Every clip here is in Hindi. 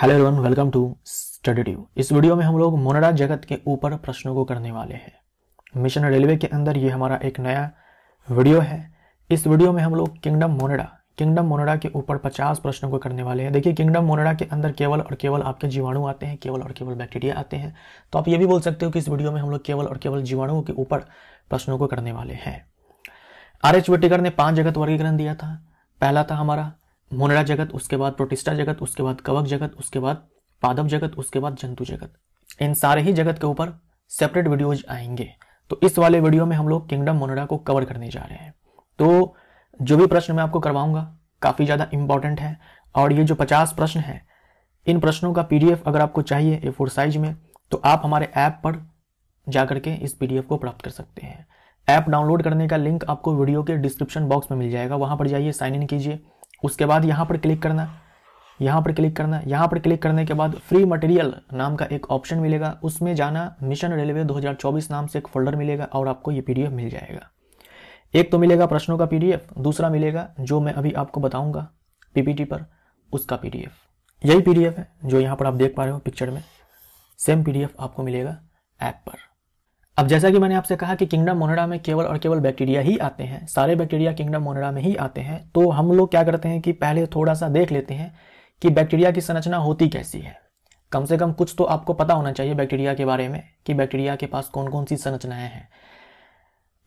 Hello everyone welcome to study ट्यू इस वीडियो में हम लोग मोनरा जगत के ऊपर प्रश्नों को करने वाले हैं मिशन रेलवे के अंदर ये हमारा एक नया वीडियो है इस वीडियो में हम लोग किंगडम मोनरा किंगडम मोनरा के ऊपर 50 प्रश्नों को करने वाले हैं देखिए किंगडम मोनरा के अंदर केवल और केवल आपके जीवाणु आते हैं केवल और केवल बैक्टीरिया आते हैं तो आप ये भी बोल सकते हो कि इस वीडियो में हम लोग केवल और केवल जीवाणुओं के ऊपर प्रश्नों को करने वाले हैं आर एच वेटेकर ने पाँच जगत वर्गीकरण दिया था पहला था हमारा मोनरा जगत उसके बाद प्रोटिस्टा जगत उसके बाद कवक जगत उसके बाद पादव जगत उसके बाद जंतु जगत इन सारे ही जगत के ऊपर सेपरेट वीडियोज आएंगे तो इस वाले वीडियो में हम लोग किंगडम मोनरा को कवर करने जा रहे हैं तो जो भी प्रश्न मैं आपको करवाऊंगा काफ़ी ज़्यादा इंपॉर्टेंट है और ये जो पचास प्रश्न हैं इन प्रश्नों का पी अगर आपको चाहिए ए फोर साइज में तो आप हमारे ऐप पर जा करके इस पी को प्राप्त कर सकते हैं ऐप डाउनलोड करने का लिंक आपको वीडियो के डिस्क्रिप्शन बॉक्स में मिल जाएगा वहां पर जाइए साइन इन कीजिए उसके बाद यहाँ पर क्लिक करना यहाँ पर क्लिक करना यहाँ पर क्लिक करने के बाद फ्री मटेरियल नाम का एक ऑप्शन मिलेगा उसमें जाना मिशन रेलवे 2024 नाम से एक फोल्डर मिलेगा और आपको ये पीडीएफ मिल जाएगा एक तो मिलेगा प्रश्नों का पीडीएफ दूसरा मिलेगा जो मैं अभी आपको बताऊंगा पीपीटी पर उसका पीडीएफ यही पीडीएफ है जो यहाँ पर आप देख पा रहे हो पिक्चर में सेम पीडीएफ आपको मिलेगा ऐप पर अब जैसा कि मैंने आपसे कहा कि किंगडम मोनेडा में केवल और केवल बैक्टीरिया ही आते हैं सारे बैक्टीरिया किंगडम मोनेडा में ही आते हैं तो हम लोग क्या करते हैं कि पहले थोड़ा सा देख लेते हैं कि बैक्टीरिया की संरचना होती कैसी है कम से कम कुछ तो आपको पता होना चाहिए बैक्टीरिया के बारे में कि बैक्टीरिया के पास कौन कौन सी संरचनाएं हैं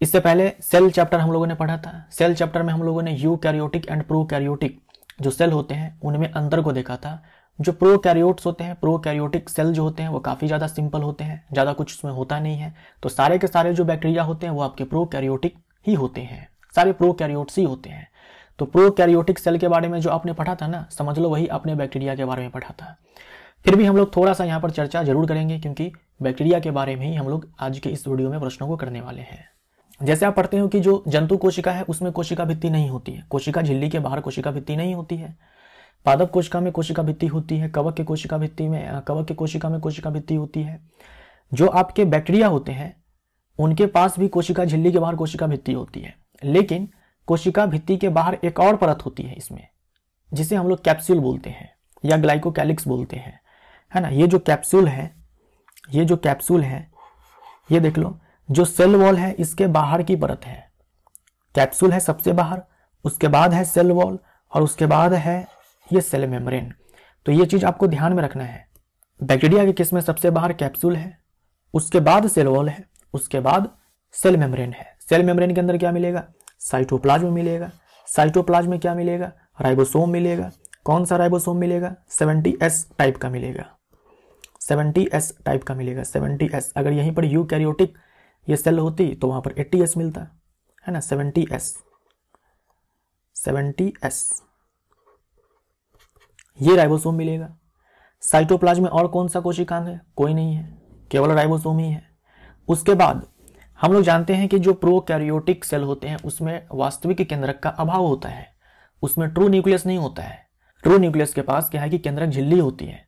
इससे पहले सेल चैप्टर हम लोगों ने पढ़ा था सेल चैप्टर में हम लोगों ने eukaryotic and prokaryotic जो सेल होते हैं उनमें अंतर को देखा था जो प्रो कैरियोट्स होते हैं प्रो कैरियोटिक सेल जो होते हैं वो काफ़ी ज़्यादा सिंपल होते हैं ज़्यादा कुछ उसमें होता नहीं है तो सारे के सारे जो बैक्टीरिया होते हैं वो आपके प्रो कैरियोटिक ही होते हैं सारे प्रो कैरियोट्स ही होते हैं तो प्रो कैरियोटिक सेल के बारे में जो आपने पढ़ा था ना समझ लो वही अपने बैक्टीरिया के बारे में पढ़ा था फिर भी हम लोग थोड़ा सा यहाँ पर चर्चा जरूर करेंगे क्योंकि बैक्टीरिया के बारे में ही हम लोग आज के इस वीडियो में प्रश्नों को करने वाले हैं जैसे आप पढ़ते हो कि जो जंतु कोशिका है उसमें कोशिका भित्ति नहीं होती है कोशिका झिल्ली के बाहर कोशिका भित्ति नहीं होती है पादप कोशिका में कोशिका भित्ति होती है कवक के कोशिका भित्ति में कवक के कोशिका में कोशिका भित्ति होती है जो आपके बैक्टीरिया होते हैं उनके पास भी कोशिका झिल्ली के बाहर कोशिका भित्ति होती है लेकिन कोशिका भित्ति के बाहर एक और परत होती है इसमें जिसे हम लोग कैप्सूल बोलते हैं या ग्लाइकोकैलिक्स बोलते हैं है ना ये जो कैप्सूल है ये जो कैप्सूल है ये देख लो जो सेल वॉल है इसके बाहर की परत है कैप्सूल है सबसे बाहर उसके बाद है सेल वॉल और उसके बाद है ये सेल मेम्ब्रेन तो ये चीज आपको ध्यान में रखना है बैक्टीरिया के किस में सबसे बाहर कैप्सूल है उसके बाद सेल वॉल है उसके बाद सेल मेम्ब्रेन है सेल मेम्ब्रेन के अंदर क्या मिलेगा साइटोप्लाज्म मिलेगा साइटोप्लाज्म में क्या मिलेगा राइबोसोम मिलेगा कौन सा राइबोसोम मिलेगा 70s टाइप का मिलेगा 70s टाइप का मिलेगा 70s अगर यहीं पर यू कैरियोटिक ये सेल होती तो वहां पर 80s मिलता है ना 70s 70s ये राइबोसोम मिलेगा साइटोप्लाज्म में और कौन सा कोशिकांग है कोई नहीं है केवल राइबोसोम ही है उसके बाद हम लोग जानते हैं कि जो प्रोकैरियोटिक सेल होते हैं उसमें वास्तविक केंद्रक का अभाव होता है उसमें ट्रू न्यूक्लियस नहीं होता है ट्रू न्यूक्लियस के पास क्या है कि केंद्रक झिल्ली होती है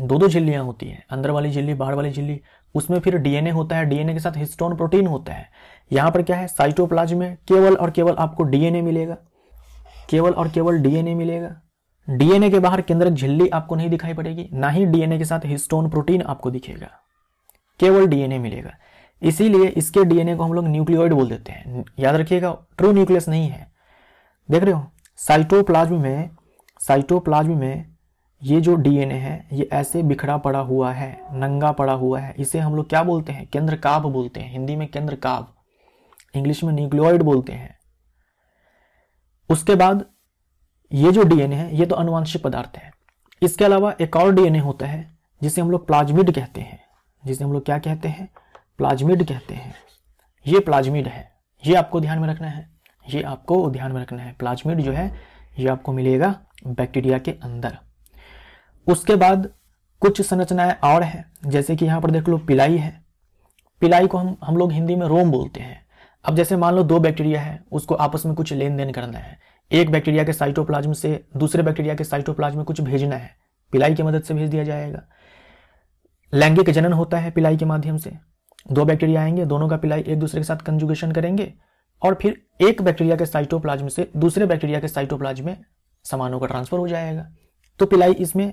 दो दो झिल्लियाँ होती हैं अंदर वाली झिल्ली बाहर वाली झिल्ली उसमें फिर डीएनए होता है डीएनए के साथ हिस्टोन प्रोटीन होता है यहाँ पर क्या है साइटोप्लाज्म में केवल और केवल आपको डीएनए मिलेगा केवल और केवल डीएनए मिलेगा डीएनए के बाहर केंद्रक झिल्ली आपको नहीं दिखाई पड़ेगी ना ही डीएनए के साथ हिस्टोन प्रोटीन आपको दिखेगा केवल डीएनए मिलेगा इसीलिए इसके डीएनए को हम लोग न्यूक्लियोइड बोल देते हैं याद रखिएगा ट्रू न्यूक्लियस नहीं है देख रहे हो साइटोप्लाज्म में साइटोप्लाज्म में ये जो डीएनए है ये ऐसे बिखरा पड़ा हुआ है नंगा पड़ा हुआ है इसे हम लोग क्या बोलते हैं केंद्र काभ बोलते हैं हिंदी में केंद्र काभ इंग्लिश में न्यूक्लियोइड बोलते हैं उसके बाद ये जो डीएनए है ये तो अनुवांशिक पदार्थ है इसके अलावा एक और डीएनए होता है जिसे हम लोग प्लाज्मिड कहते हैं जिसे हम लोग क्या कहते हैं प्लाज्मिड कहते हैं ये प्लाज्मिड है ये आपको ध्यान में रखना है ये आपको ध्यान में रखना है प्लाज्मिड जो है ये आपको मिलेगा बैक्टीरिया के अंदर उसके बाद कुछ संरचनाएं और हैं जैसे कि यहाँ पर देख लो पिलाई है पिलाई को हम हम लोग हिंदी में रोम बोलते हैं अब जैसे मान लो दो बैक्टीरिया है उसको आपस में कुछ लेन देन करना है एक बैक्टीरिया के साइटोप्लाज्म से दूसरे बैक्टीरिया के साइटोप्लाज्म में कुछ भेजना है पिलाई की मदद से भेज दिया जाएगा लैंगिक जनन होता है पिलाई के माध्यम से दो बैक्टीरिया आएंगे दोनों का पिलाई एक दूसरे के साथ कंजुगेशन करेंगे और फिर एक बैक्टीरिया के साइटोप्लाज्म से दूसरे बैक्टीरिया के साइटोप्लाज्म में सामानों का ट्रांसफर हो जाएगा तो पिलाई इसमें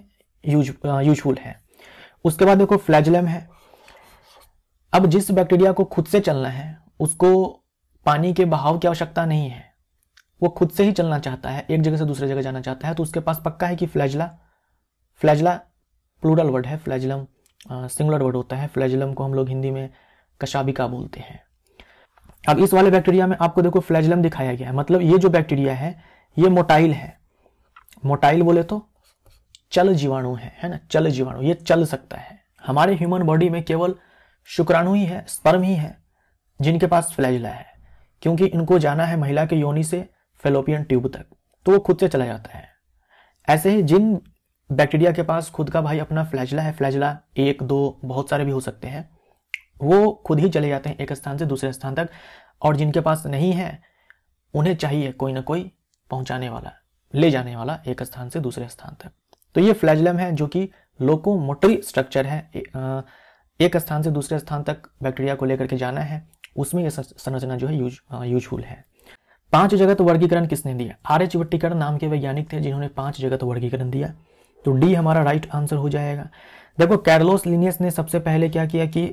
यूज यूजफुल है उसके बाद देखो फ्लैजलम है अब जिस बैक्टीरिया को खुद से चलना है उसको पानी के बहाव की आवश्यकता नहीं है वो खुद से ही चलना चाहता है एक जगह से दूसरे जगह जाना चाहता है तो उसके पास पक्का है कि फ्लैजला फ्लैजला प्लूरल वर्ड है फ्लैजलम सिंगुलर वर्ड होता है फ्लैजलम को हम लोग हिंदी में कशाबिका बोलते हैं अब इस वाले बैक्टीरिया में आपको देखो फ्लैजलम दिखाया गया है मतलब ये जो बैक्टीरिया है ये मोटाइल है मोटाइल बोले तो चल जीवाणु है है ना चल जीवाणु ये चल सकता है हमारे ह्यूमन बॉडी में केवल शुक्राणु ही है स्पर्म ही है जिनके पास फ्लैजला है क्योंकि इनको जाना है महिला के योनि से फेलोपियन ट्यूब तक तो वो खुद से चला जाता है ऐसे ही जिन बैक्टीरिया के पास खुद का भाई अपना फ्लैजला है फ्लैजला एक दो बहुत सारे भी हो सकते हैं वो खुद ही चले जाते हैं एक स्थान से दूसरे स्थान तक और जिनके पास नहीं है उन्हें चाहिए कोई ना कोई पहुंचाने वाला ले जाने वाला एक स्थान से दूसरे स्थान तक तो ये फ्लैजलम है जो कि लोकोमोटरी स्ट्रक्चर है एक स्थान से दूसरे स्थान तक बैक्टीरिया को लेकर के जाना है उसमें यह संरचना जो है यूज यूजफुल है पांच जगत तो वर्गीकरण किसने दिया आर एच वट्टीकर नाम के वैज्ञानिक थे जिन्होंने पांच जगत तो वर्गीकरण दिया तो डी हमारा राइट आंसर हो जाएगा देखो कैरलोस लिनियस ने सबसे पहले क्या किया कि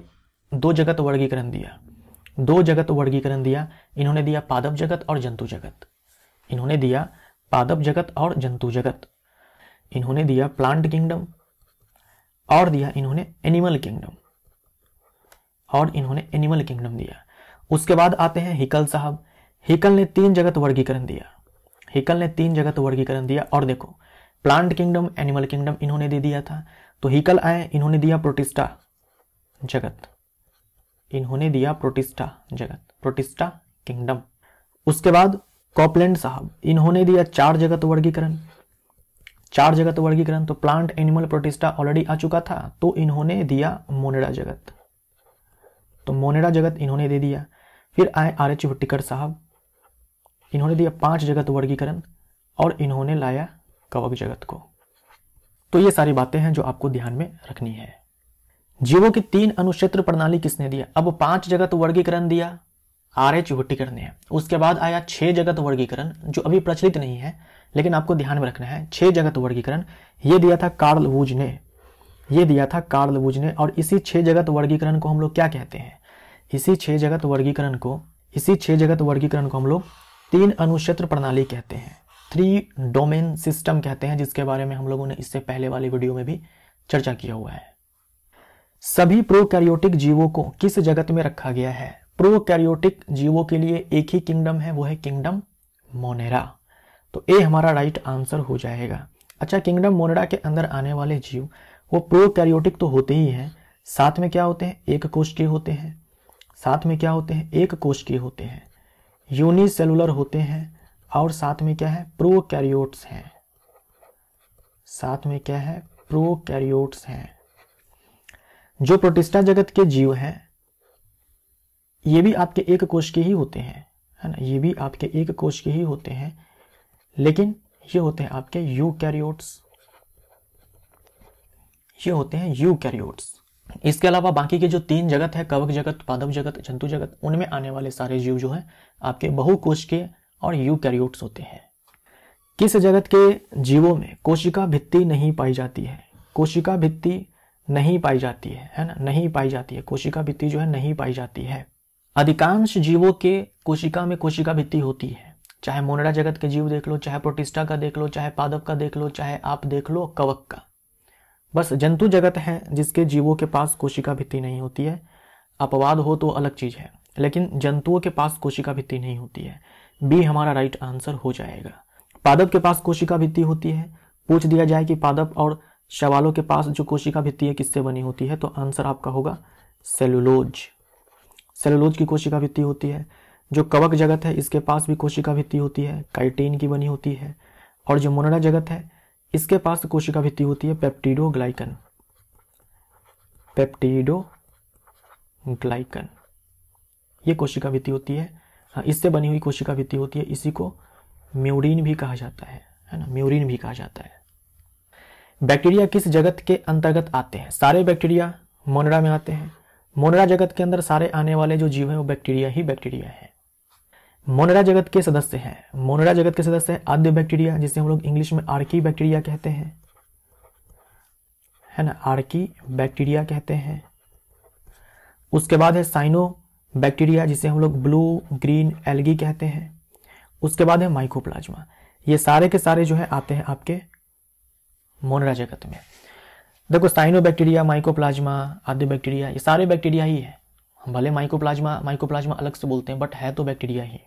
दो जगत तो वर्गीकरण दिया दो जगत वर्गीकरण दिया इन्होंने दिया पादप जगत और जंतु जगत इन्होंने दिया पादप जगत और जंतु जगत इन्होंने दिया प्लांट किंगडम और दिया इन्होंने एनिमल किंगडम और इन्होंने एनिमल किंगडम दिया उसके बाद आते हैं हिकल साहब हिकल ने तीन जगत वर्गीकरण दिया हिकल ने तीन जगत वर्गीकरण दिया और देखो प्लांट किंगडम एनिमल किंगडम इन्होंने दे दिया था तो हिकल आए इन्होंने दिया प्रोटिस्टा जगत इन्होंने दिया प्रोटिस्टा जगत प्रोटिस्टा किंगडम उसके बाद कॉपलैंड साहब इन्होंने दिया चार जगत वर्गीकरण चार जगत वर्गीकरण तो प्लांट एनिमल प्रोटिस्टा ऑलरेडी आ चुका था तो इन्होंने दिया मोनेडा जगत तो मोनेडा जगत इन्होंने दे दिया फिर आए आर एच भट्टिकर साहब इन्होंने दिया पांच जगत वर्गीकरण और इन्होंने लाया कवक जगत को तो ये सारी बातें हैं जो आपको ध्यान में रखनी है जीवों की तीन अनुक्षेत्र प्रणाली किसने दिया अब पांच जगत वर्गीकरण दिया आर एच विट्टीकरण ने उसके बाद आया छह जगत वर्गीकरण जो अभी प्रचलित नहीं है लेकिन आपको ध्यान में रखना है छह जगत वर्गीकरण ये दिया था कार्ल वूज ने ये दिया था कार्ल वूज ने और इसी छह जगत वर्गीकरण को हम लोग क्या कहते हैं इसी छह जगत वर्गीकरण को इसी छह जगत वर्गीकरण को हम लोग तीन अनुक्षेत्र प्रणाली कहते हैं थ्री डोमेन सिस्टम कहते हैं जिसके बारे में हम लोगों ने इससे पहले वाली वीडियो में भी चर्चा किया हुआ है सभी प्रोकैरियोटिक जीवों को किस जगत में रखा गया है प्रोकैरियोटिक जीवों के लिए एक ही किंगडम है वो है किंगडम मोनेरा तो ए हमारा राइट आंसर हो जाएगा अच्छा किंगडम मोनेरा के अंदर आने वाले जीव वो प्रोकैरियोटिक तो होते ही हैं साथ में क्या होते हैं एक कोश के होते हैं साथ में क्या होते हैं एक कोश के होते हैं यूनिसेलुलर होते हैं और साथ में क्या है प्रोकैरियोट्स हैं साथ में क्या है प्रोकैरियोट्स हैं जो प्रोटिस्टा जगत के जीव हैं ये भी आपके एक कोश के ही होते हैं है ना ये भी आपके एक कोश के ही होते हैं लेकिन ये होते हैं आपके यू ये होते हैं कैरियोट्स इसके अलावा बाकी के जो तीन जगत है कवक जगत पादव जगत जंतु जगत उनमें आने वाले सारे जीव जो है आपके बहुकोश के और कैरियोट्स होते हैं किस जगत के जीवों में कोशिका भित्ति नहीं पाई जाती है कोशिका भित्ति नहीं पाई जाती है है ना नहीं पाई जाती है कोशिका भित्ति जो है नहीं पाई जाती है अधिकांश जीवों के कोशिका में कोशिका भित्ति होती है चाहे मोनरा जगत के जीव देख लो चाहे प्रोटिस्टा का देख लो चाहे पादप का देख लो चाहे आप देख लो कवक का बस जंतु जगत है जिसके जीवों के पास कोशिका भित्ति नहीं होती है अपवाद हो तो अलग चीज़ है लेकिन जंतुओं के पास कोशिका भित्ति नहीं होती है बी हमारा राइट आंसर हो जाएगा पादप के पास कोशिका भित्ति होती है पूछ दिया जाए कि पादप और शवालों के पास जो कोशिका भित्ति है किससे बनी होती है तो आंसर आपका होगा सेलुलोज सेलुलोज की कोशिका भित्ति होती है जो कवक जगत है इसके पास भी कोशिका भित्ति होती है काइटीन की बनी होती है और जो मुनरा जगत है इसके पास कोशिका भित्ति होती है ग्लाइकन पेप्टिडो ग्लाइकन ये कोशिका भित्ति होती है हाँ, इससे बनी हुई कोशिका भित्ति होती है इसी को म्यूरिन भी कहा जाता है है ना म्यूरिन भी कहा जाता है बैक्टीरिया किस जगत के अंतर्गत आते हैं सारे बैक्टीरिया मोनरा में आते हैं मोनरा जगत के अंदर सारे आने वाले जो जीव है वो बैक्टीरिया ही बैक्टीरिया है मोनरा जगत के सदस्य हैं मोनरा जगत के सदस्य हैं आद्य बैक्टीरिया जिसे हम लोग इंग्लिश में आर्की बैक्टीरिया कहते हैं है ना आर्की बैक्टीरिया कहते हैं उसके बाद है साइनो बैक्टीरिया जिसे हम लोग ब्लू ग्रीन एलगी कहते हैं उसके बाद है माइकोप्लाज्मा ये सारे के सारे जो है आते हैं आपके मोनरा जगत में देखो साइनो बैक्टीरिया माइकोप्लाज्मा आदि बैक्टीरिया ये सारे बैक्टीरिया ही है भले माइकोप्लाज्मा माइकोप्लाज्मा अलग से बोलते हैं बट है तो बैक्टीरिया ही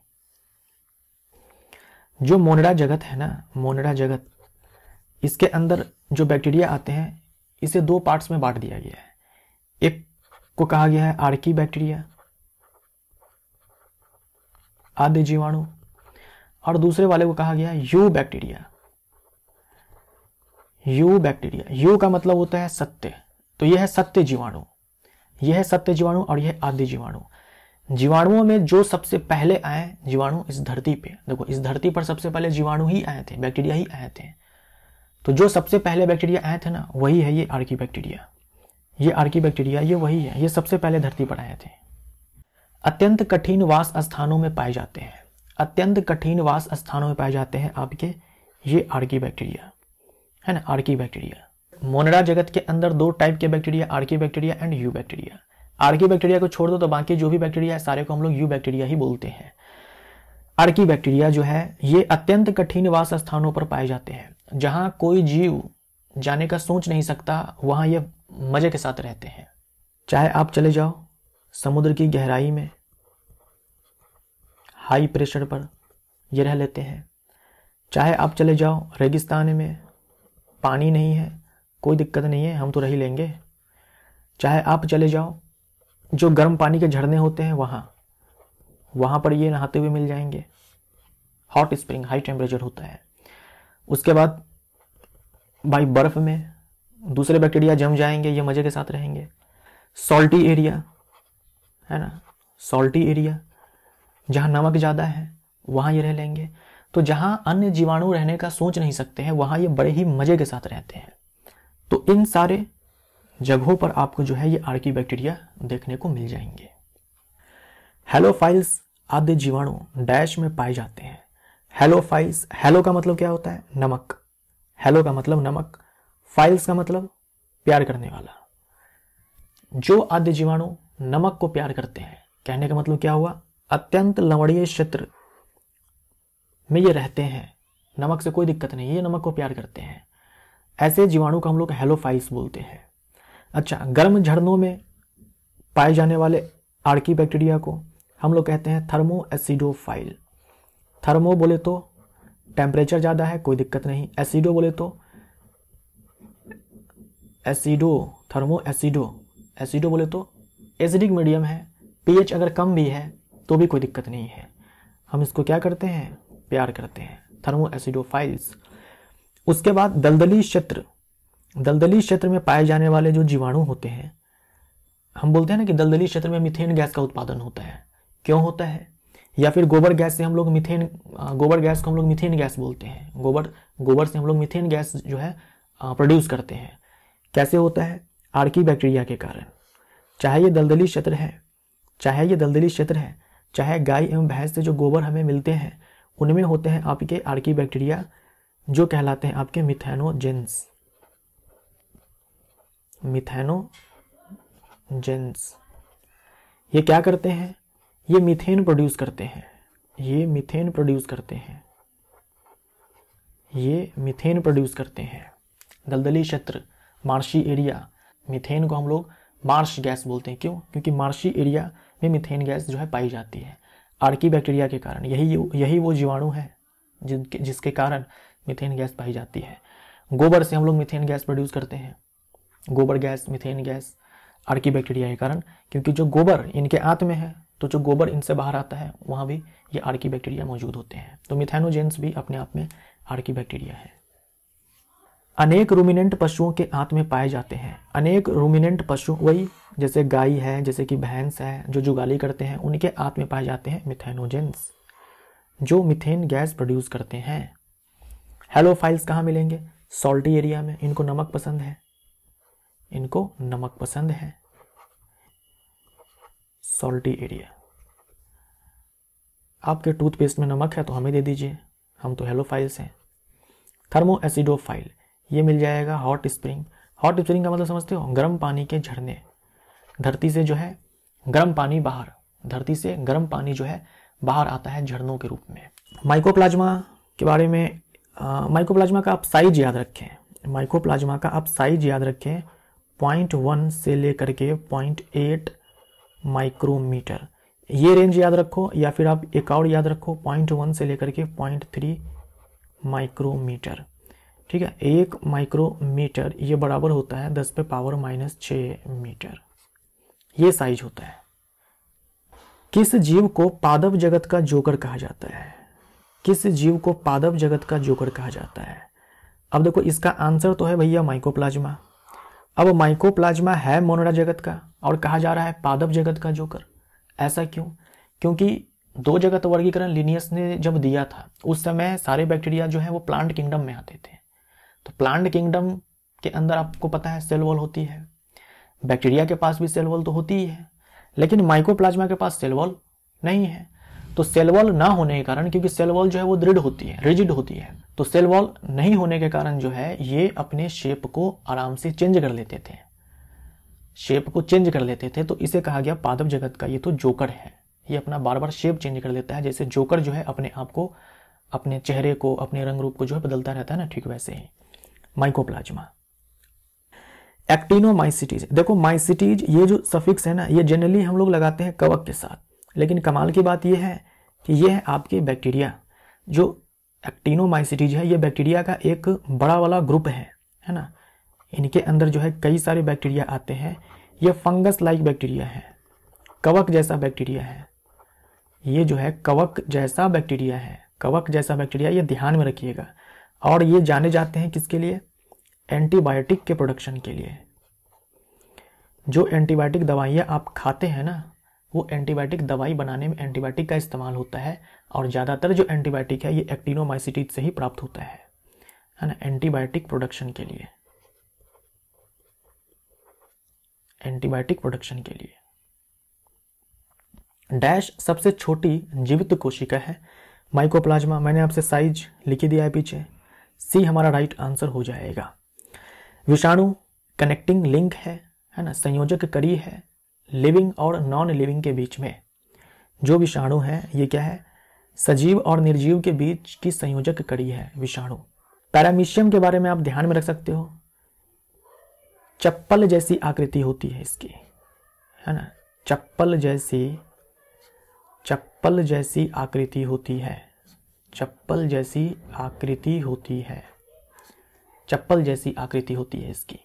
जो मोनडा जगत है ना मोनडा जगत इसके अंदर जो बैक्टीरिया आते हैं इसे दो पार्ट्स में बांट दिया गया है एक को कहा गया है आर्की बैक्टीरिया आदि जीवाणु और दूसरे वाले को कहा गया है यू बैक्टीरिया यू बैक्टीरिया यू का मतलब होता है सत्य तो यह है सत्य जीवाणु यह है सत्य जीवाणु और यह आदि जीवाणु जीवाणुओं में जो सबसे पहले आए जीवाणु इस धरती पे देखो इस धरती पर सबसे पहले जीवाणु ही आए थे बैक्टीरिया ही आए थे तो जो सबसे पहले बैक्टीरिया आए थे ना वही है ये आर्की बैक्टीरिया ये आर्की बैक्टीरिया ये वही है ये सबसे पहले धरती पर आए थे अत्यंत कठिन वास स्थानों में पाए जाते हैं अत्यंत कठिन वास स्थानों में पाए जाते हैं आपके ये आर्की बैक्टीरिया है ना आर्की बैक्टीरिया मोनरा जगत के अंदर दो टाइप के bacteria archaebacteria and eubacteria archaebacteria को छोड़ दो तो बाकी जो भी बैक्टीरिया है सारे को हम लोग यू बैक्टीरिया ही बोलते हैं आर्की बैक्टीरिया जो है ये अत्यंत कठिन वास स्थानों पर पाए जाते हैं जहां कोई जीव जाने का सोच नहीं सकता वहां ये मजे के साथ रहते हैं चाहे आप चले जाओ समुद्र की गहराई में हाई प्रेशर पर ये रह लेते हैं चाहे आप चले जाओ रेगिस्तान में पानी नहीं है कोई दिक्कत नहीं है हम तो रह लेंगे चाहे आप चले जाओ जो गर्म पानी के झरने होते हैं वहाँ वहाँ पर ये नहाते हुए मिल जाएंगे हॉट स्प्रिंग हाई टेम्परेचर होता है उसके बाद भाई बर्फ़ में दूसरे बैक्टीरिया जम जाएंगे ये मज़े के साथ रहेंगे सॉल्टी एरिया है ना सॉल्टी एरिया जहाँ नमक ज़्यादा है वहाँ ये रह लेंगे तो जहाँ अन्य जीवाणु रहने का सोच नहीं सकते हैं वहाँ ये बड़े ही मज़े के साथ रहते हैं तो इन सारे जगहों पर आपको जो है ये आर्की बैक्टीरिया देखने को मिल जाएंगे हेलोफाइल्स आद्य जीवाणु डैश में पाए जाते हैं हेलोफाइल्स हेलो का मतलब क्या होता है नमक हेलो का मतलब नमक फाइल्स का मतलब प्यार करने वाला जो आद्य जीवाणु नमक को प्यार करते हैं कहने का मतलब क्या हुआ अत्यंत लवणीय क्षेत्र में ये रहते हैं नमक से कोई दिक्कत नहीं ये नमक को प्यार करते हैं ऐसे जीवाणु को हम लोग हेलोफाइल्स बोलते हैं अच्छा गर्म झरनों में पाए जाने वाले आर्की बैक्टीरिया को हम लोग कहते हैं थर्मो एसिडोफाइल थर्मो बोले तो टेम्परेचर ज़्यादा है कोई दिक्कत नहीं एसिडो बोले तो एसिडो थर्मो एसिडो एसिडो बोले तो एसिडिक मीडियम है पीएच अगर कम भी है तो भी कोई दिक्कत नहीं है हम इसको क्या करते हैं प्यार करते हैं थर्मो एसिडोफाइल्स उसके बाद दलदली क्षेत्र दलदली क्षेत्र में पाए जाने वाले जो जीवाणु होते हैं हम बोलते हैं ना कि दलदली क्षेत्र में मिथेन गैस का उत्पादन होता है क्यों होता है या फिर गोबर गैस से हम लोग मिथेन गोबर गैस को हम लोग मिथेन गैस बोलते हैं गोबर गोबर से हम लोग मिथेन गैस जो है प्रोड्यूस करते हैं कैसे होता है आर्की बैक्टीरिया के कारण चाहे ये दलदली क्षेत्र है चाहे ये दलदली क्षेत्र है चाहे गाय एवं भैंस से जो गोबर हमें मिलते हैं उनमें होते हैं आपके आर्की बैक्टीरिया जो कहलाते हैं आपके मिथेनोजेंस मिथेनोजेंस ये क्या करते हैं ये मिथेन प्रोड्यूस करते हैं ये मिथेन प्रोड्यूस करते हैं ये मिथेन प्रोड्यूस करते हैं दलदली क्षेत्र मार्शी एरिया मिथेन को हम लोग मार्श गैस बोलते हैं क्यों क्योंकि मार्शी एरिया में मिथेन गैस जो है पाई जाती है आर्की बैक्टीरिया के कारण यही यही वो जीवाणु है जिनके जिसके कारण मिथेन गैस पाई जाती है गोबर से हम लोग मिथेन गैस प्रोड्यूस करते हैं गोबर gas methane gas archaebacteria के कारण क्योंकि जो गोबर इनके आंत में है तो जो गोबर इनसे बाहर आता है वहाँ भी ये आर्की बैक्टीरिया मौजूद होते हैं तो मिथेनोजेंस भी अपने आप में आर्की बैक्टीरिया है अनेक रूमिनेंट पशुओं के आंत में पाए जाते हैं अनेक रूमिनेंट पशु वही जैसे गाय है जैसे कि भैंस है जो जुगाली करते हैं उनके आंत में पाए जाते हैं मिथेनोजेंस जो मिथेन गैस प्रोड्यूस करते हैं हेलोफाइल्स कहाँ मिलेंगे सॉल्टी एरिया में इनको नमक पसंद है इनको नमक पसंद है सॉल्टी एरिया आपके टूथपेस्ट में नमक है तो हमें दे दीजिए हम तो हेलो फाइल्स हैं थर्मो एसिडो फाइल ये मिल जाएगा हॉट स्प्रिंग हॉट स्प्रिंग का मतलब समझते हो गर्म पानी के झरने धरती से जो है गर्म पानी बाहर धरती से गर्म पानी जो है बाहर आता है झरनों के रूप में माइकोप्लाज्मा के बारे में माइकोप्लाज्मा का आप साइज याद रखें माइकोप्लाज्मा का आप साइज याद रखें पॉइंट वन से लेकर के पॉइंट एट माइक्रोमीटर ये रेंज याद रखो या फिर आप एक और याद रखो पॉइंट वन से लेकर के पॉइंट थ्री माइक्रोमीटर ठीक है एक माइक्रोमीटर ये बराबर होता है दस पे पावर माइनस छ मीटर ये साइज होता है किस जीव को पादव जगत का जोकर कहा जाता है किस जीव को पादव जगत का जोकर कहा जाता है अब देखो इसका आंसर तो है भैया माइक्रोप्लाज्मा अब माइकोप्लाज्मा है मोनोडा जगत का और कहा जा रहा है पादप जगत का जोकर ऐसा क्यों क्योंकि दो जगत वर्गीकरण लिनियस ने जब दिया था उस समय सारे बैक्टीरिया जो है वो प्लांट किंगडम में आते थे तो प्लांट किंगडम के अंदर आपको पता है सेल वॉल होती है बैक्टीरिया के पास भी सेल वॉल तो होती ही है लेकिन माइकोप्लाज्मा के पास सेल वॉल नहीं है तो सेल वॉल ना होने के कारण क्योंकि सेल वॉल जो है वो दृढ़ होती है रिजिड होती है तो सेल वॉल नहीं होने के कारण जो है ये अपने शेप को आराम से चेंज कर लेते थे शेप को चेंज कर लेते थे तो इसे कहा गया पादप जगत का ये तो जोकर है ये अपना बार बार शेप चेंज कर लेता है जैसे जोकर जो है अपने आप को अपने चेहरे को अपने रंग रूप को जो है बदलता रहता है ना ठीक वैसे ही माइकोप्लाज्मा एक्टिनोमाइसिटीज देखो माइसिटीज ये जो सफिक्स है ना ये जनरली हम लोग लगाते हैं कवक के साथ लेकिन कमाल की बात यह है कि यह है आपके बैक्टीरिया जो एक्टिनोमाइसिटीज है ये बैक्टीरिया का एक बड़ा वाला ग्रुप है है ना इनके अंदर जो है कई सारे बैक्टीरिया आते हैं यह फंगस लाइक बैक्टीरिया है कवक जैसा बैक्टीरिया है ये जो है कवक जैसा बैक्टीरिया है कवक जैसा बैक्टीरिया ये ध्यान में रखिएगा और ये जाने जाते हैं किसके लिए एंटीबायोटिक के प्रोडक्शन के लिए जो एंटीबायोटिक दवाइयाँ आप खाते हैं ना वो एंटीबायोटिक दवाई बनाने में एंटीबायोटिक का इस्तेमाल होता है और ज़्यादातर जो एंटीबायोटिक है ये एक्टिनोमाइसिटीज से ही प्राप्त होता है है ना एंटीबायोटिक प्रोडक्शन के लिए एंटीबायोटिक प्रोडक्शन के लिए डैश सबसे छोटी जीवित कोशिका है माइकोप्लाज्मा मैंने आपसे साइज लिखी दिया है पीछे सी हमारा राइट आंसर हो जाएगा विषाणु कनेक्टिंग लिंक है है ना संयोजक करी है लिविंग और नॉन लिविंग के बीच में जो विषाणु है ये क्या है सजीव और निर्जीव के बीच की संयोजक कड़ी है विषाणु पैरामीशियम के बारे में आप ध्यान में रख सकते हो चप्पल जैसी आकृति होती है इसकी है ना चप्पल जैसी चप्पल जैसी आकृति होती है चप्पल जैसी आकृति होती है चप्पल जैसी आकृति होती है इसकी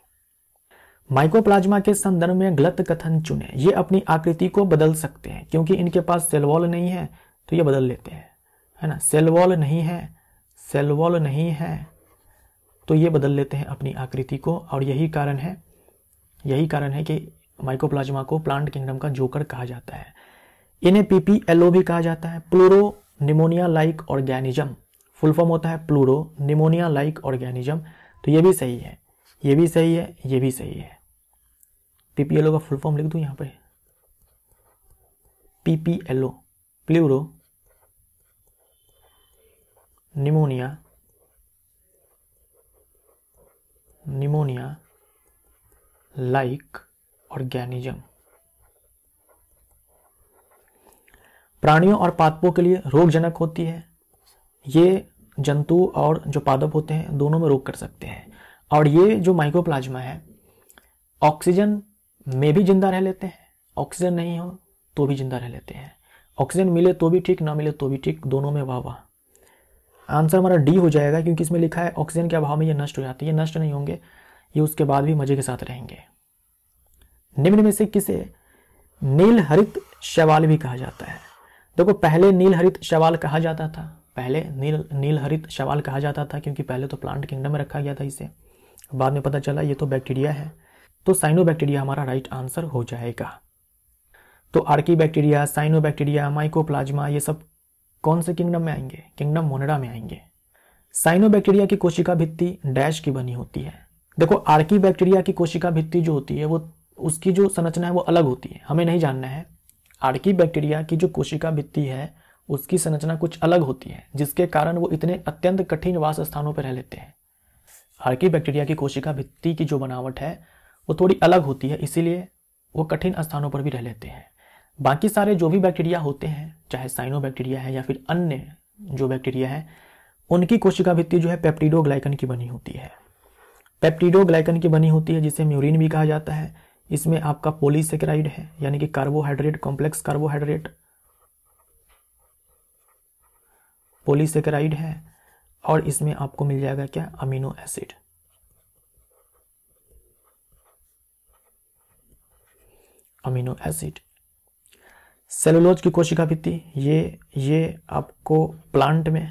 माइकोप्लाज्मा के संदर्भ में गलत कथन चुने ये अपनी आकृति को बदल सकते हैं क्योंकि इनके पास सेल वॉल नहीं है तो ये बदल लेते हैं है ना सेल वॉल नहीं है सेल वॉल नहीं है तो ये बदल लेते हैं अपनी आकृति को और यही कारण है यही कारण है कि माइकोप्लाज्मा को प्लांट किंगडम का जोकर कहा जाता है इन्हें पीपीएलओ भी कहा जाता है pleuropneumonia like organism full form होता है प्लूरो निमोनिया लाइक ऑर्गेनिज्म तो ये भी सही है ये भी सही है ये भी सही है पी एल ओ का फुल फॉर्म लिख दू यहां पे PPLO pleuropneumonia pneumonia like organism प्राणियों और पादपों के लिए रोगजनक होती है ये जंतु और जो पादप होते हैं दोनों में रोग कर सकते हैं और ये जो माइक्रोप्लाज्मा है ऑक्सीजन में भी जिंदा रह लेते हैं ऑक्सीजन नहीं हो तो भी जिंदा रह लेते हैं ऑक्सीजन मिले तो भी ठीक ना मिले तो भी ठीक दोनों में वाह वाह आंसर हमारा डी हो जाएगा क्योंकि इसमें लिखा है ऑक्सीजन के अभाव में ये नष्ट हो जाती है ये नष्ट नहीं होंगे ये उसके बाद भी मजे के साथ रहेंगे निम्न में से किसे नील हरित शवाल भी कहा जाता है देखो पहले नील हरित शवाल कहा जाता था पहले नील नील हरित शवाल कहा जाता था क्योंकि पहले तो प्लांट किंगडम में रखा गया था इसे बाद में पता चला ये तो बैक्टीरिया है तो साइनोबैक्टीरिया हमारा राइट आंसर हो जाएगा तो आर्की बैक्टीरिया साइनोबैक्टीरिया माइकोप्लाज्मा ये सब कौन से किंगडम में आएंगे किंगडम मोनेडा में आएंगे साइनोबैक्टीरिया की कोशिका भित्ति डैश की बनी होती है देखो आर्की बैक्टीरिया की कोशिका भित्ति जो होती है वो उसकी जो संरचना है वो अलग होती है हमें नहीं जानना है आर्की बैक्टीरिया की जो कोशिका भित्ति है उसकी संरचना कुछ अलग होती है जिसके कारण वो इतने अत्यंत कठिन वास स्थानों पर रह लेते हैं आर्की बैक्टीरिया की कोशिका भित्ति की जो बनावट है वो थोड़ी अलग होती है इसीलिए वो कठिन स्थानों पर भी रह लेते हैं बाकी सारे जो भी बैक्टीरिया होते हैं चाहे साइनो बैक्टीरिया है या फिर अन्य जो बैक्टीरिया है उनकी कोशिका भित्ति जो है पेप्टिडोग्लाइकन की बनी होती है पेप्टिडोग्लाइकन की बनी होती है जिसे म्यूरिन भी कहा जाता है इसमें आपका पोलीसेक्राइड है यानी कि कार्बोहाइड्रेट कॉम्प्लेक्स कार्बोहाइड्रेट पोलीसेक्राइड है और इसमें आपको मिल जाएगा क्या amino acid amino acid cellulose की कोशिका भित्ति ये ये आपको प्लांट में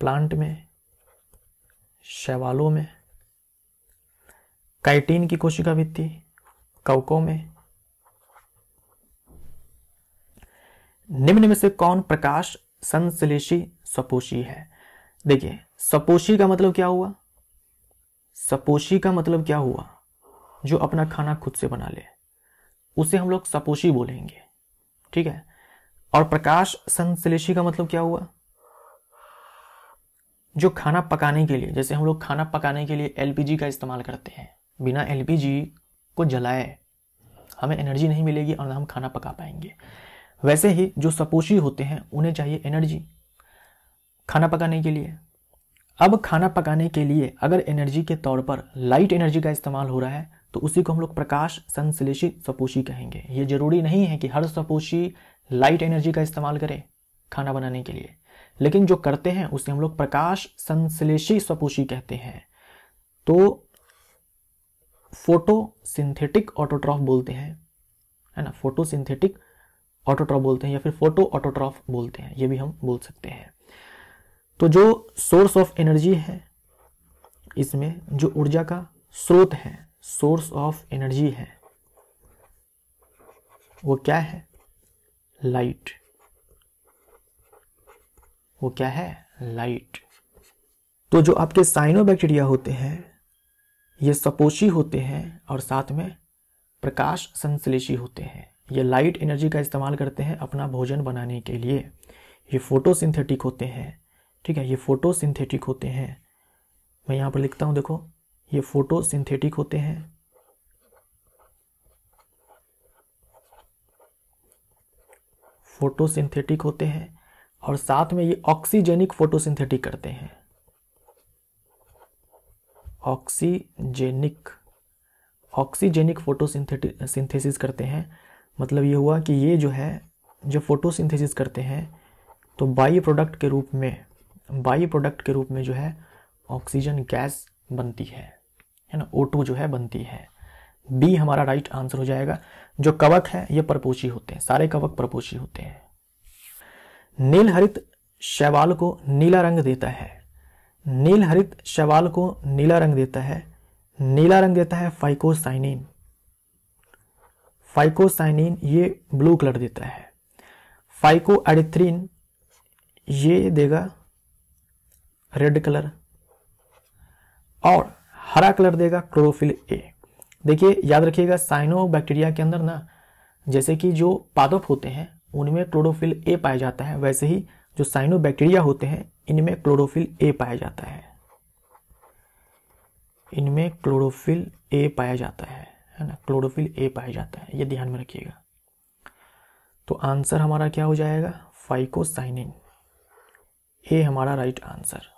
प्लांट में शैवालों में काइटीन की कोशिका भित्ति कवकों में निम्न में से कौन प्रकाश संश्लेषी सपोषी है देखिए सपोषी का मतलब क्या हुआ सपोषी का मतलब क्या हुआ जो अपना खाना खुद से बना ले उसे हम लोग सपोशी बोलेंगे ठीक है और प्रकाश संश्लेषी का मतलब क्या हुआ जो खाना पकाने के लिए जैसे हम लोग खाना पकाने के लिए एल का इस्तेमाल करते हैं बिना एल को जलाए हमें एनर्जी नहीं मिलेगी और ना हम खाना पका पाएंगे वैसे ही जो सपोशी होते हैं उन्हें चाहिए एनर्जी खाना पकाने के लिए अब खाना पकाने के लिए अगर एनर्जी के तौर पर लाइट एनर्जी का इस्तेमाल हो रहा है तो उसी को हम लोग प्रकाश संश्लेषी सपोषी कहेंगे ये जरूरी नहीं है कि हर सपोषी लाइट एनर्जी का इस्तेमाल करे खाना बनाने के लिए लेकिन जो करते हैं उसे हम लोग प्रकाश संश्लेषी सपोषी कहते हैं तो फोटो सिंथेटिक ऑटोट्रॉफ बोलते हैं है ना फोटो सिंथेटिक ऑटोट्रॉफ बोलते हैं या फिर फोटो ऑटोट्रॉफ बोलते हैं ये भी हम बोल सकते हैं तो जो सोर्स ऑफ एनर्जी है इसमें जो ऊर्जा का स्रोत है सोर्स ऑफ एनर्जी है वो क्या है लाइट वो क्या है लाइट तो जो आपके साइनो बैक्टीरिया होते हैं ये सपोषी होते हैं और साथ में प्रकाश संश्लेषी होते हैं ये लाइट एनर्जी का इस्तेमाल करते हैं अपना भोजन बनाने के लिए ये फोटोसिंथेटिक होते हैं ठीक है ये फोटोसिंथेटिक होते हैं मैं यहाँ पर लिखता हूँ देखो ये फोटो सिंथेटिक होते हैं फोटोसिंथेटिक होते हैं और साथ में ये ऑक्सीजेनिक फोटोसिंथेटिक करते हैं ऑक्सीजेनिक ऑक्सीजेनिक फोटोसिंथेटिक सिंथेसिस करते हैं मतलब ये हुआ कि ये जो है जब फोटोसिंथेसिस करते हैं तो बाई प्रोडक्ट के रूप में बाई प्रोडक्ट के रूप में जो है ऑक्सीजन गैस बनती है है ना ओ टू जो है बनती है बी हमारा राइट आंसर हो जाएगा जो कवक है ये परपोची होते हैं सारे कवक परपोची होते हैं नील हरित शैवाल को नीला रंग देता है नील हरित शैवाल को नीला रंग देता है नीला रंग देता है फाइकोसाइनिन फाइकोसाइनिन ये ब्लू कलर देता है फाइको एडिथ्रीन ये देगा रेड कलर और हरा कलर देगा क्लोरोफिल ए देखिए याद रखिएगा साइनो बैक्टीरिया के अंदर ना जैसे कि जो पादप होते हैं उनमें क्लोरोफिल ए पाया जाता है वैसे ही जो साइनो बैक्टीरिया होते हैं इनमें क्लोरोफिल ए पाया जाता है इनमें क्लोरोफिल ए पाया जाता है है ना क्लोरोफिल ए पाया जाता है ये ध्यान में रखिएगा तो आंसर हमारा क्या हो जाएगा फाइकोसाइनिन ए हमारा राइट आंसर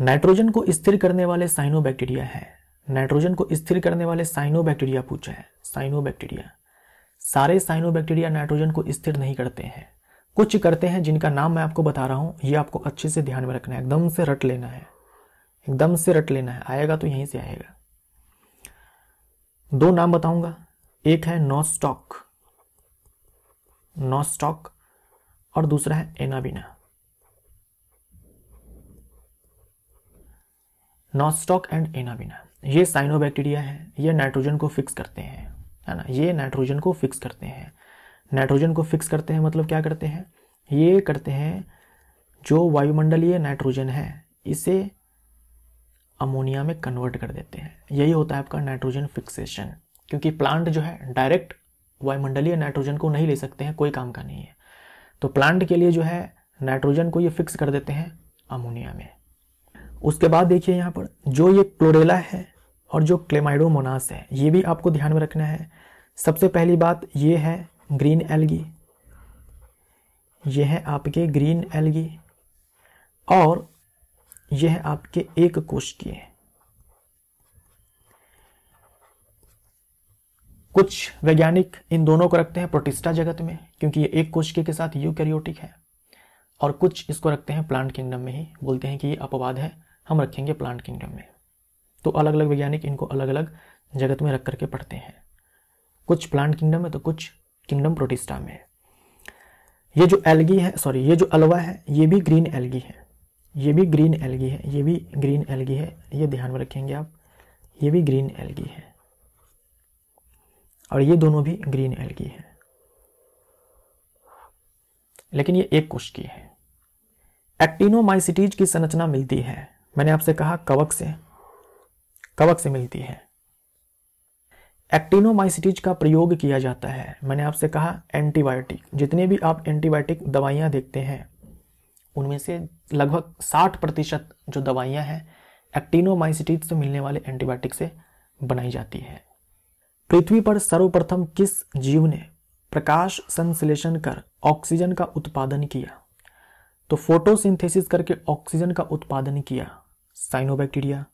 नाइट्रोजन को स्थिर करने वाले साइनोबैक्टीरिया है नाइट्रोजन को स्थिर करने वाले साइनोबैक्टीरिया पूछा है साइनोबैक्टीरिया सारे साइनोबैक्टीरिया नाइट्रोजन को स्थिर नहीं करते हैं कुछ करते हैं जिनका नाम मैं आपको बता रहा हूँ ये आपको अच्छे से ध्यान में रखना है एकदम से रट लेना है एकदम से रट लेना है आएगा तो यहीं से आएगा दो नाम बताऊंगा एक है नॉस्टॉक नॉस्टॉक और दूसरा है एनाबिना नॉस्टॉक एंड एनाबिना ये साइनोबैक्टीरिया है ये नाइट्रोजन को फिक्स करते हैं है ना ये नाइट्रोजन को फिक्स करते हैं नाइट्रोजन को फिक्स करते हैं मतलब क्या करते हैं ये करते हैं जो वायुमंडलीय नाइट्रोजन है इसे अमोनिया में कन्वर्ट कर देते हैं यही होता है आपका नाइट्रोजन फिक्सेशन क्योंकि प्लांट जो है डायरेक्ट वायुमंडलीय नाइट्रोजन को नहीं ले सकते हैं कोई काम का नहीं है तो प्लांट के लिए जो है नाइट्रोजन को ये फिक्स कर देते हैं अमोनिया में उसके बाद देखिए यहाँ पर जो ये क्लोरेला है और जो क्लेमाइडोमोनास है ये भी आपको ध्यान में रखना है सबसे पहली बात ये है ग्रीन एलगी ये है आपके ग्रीन एलगी और यह है आपके एक कोश की कुछ वैज्ञानिक इन दोनों को रखते हैं प्रोटिस्टा जगत में क्योंकि ये एक कोश के साथ यूकैरियोटिक है और कुछ इसको रखते हैं प्लांट किंगडम में ही बोलते हैं कि ये अपवाद है हम रखेंगे प्लांट किंगडम में तो अलग अलग वैज्ञानिक इनको अलग अलग जगत में रख करके पढ़ते हैं कुछ प्लांट किंगडम में तो कुछ किंगडम प्रोटिस्टा में है ये जो एलगी है सॉरी ये जो अलवा है ये भी ग्रीन एलगी है ये भी ग्रीन एलगी है ये भी ग्रीन एलगी है ये ध्यान में रखेंगे आप ये भी ग्रीन एलगी है और ये दोनों भी ग्रीन एलगी है लेकिन ये एक कोश की है एक्टिनोमाइसिटीज की संरचना मिलती है मैंने आपसे कहा कवक से कवक से मिलती है एक्टिनोमाइसिटीज का प्रयोग किया जाता है मैंने आपसे कहा एंटीबायोटिक जितने भी आप एंटीबायोटिक दवाइयाँ देखते हैं उनमें से लगभग 60 प्रतिशत जो दवाइयाँ हैं एक्टिनोमाइसिटीज से मिलने वाले एंटीबायोटिक से बनाई जाती है पृथ्वी पर सर्वप्रथम किस जीव ने प्रकाश संश्लेषण कर ऑक्सीजन का उत्पादन किया तो फोटोसिंथेसिस करके ऑक्सीजन का उत्पादन किया साइनोबैक्टीरिया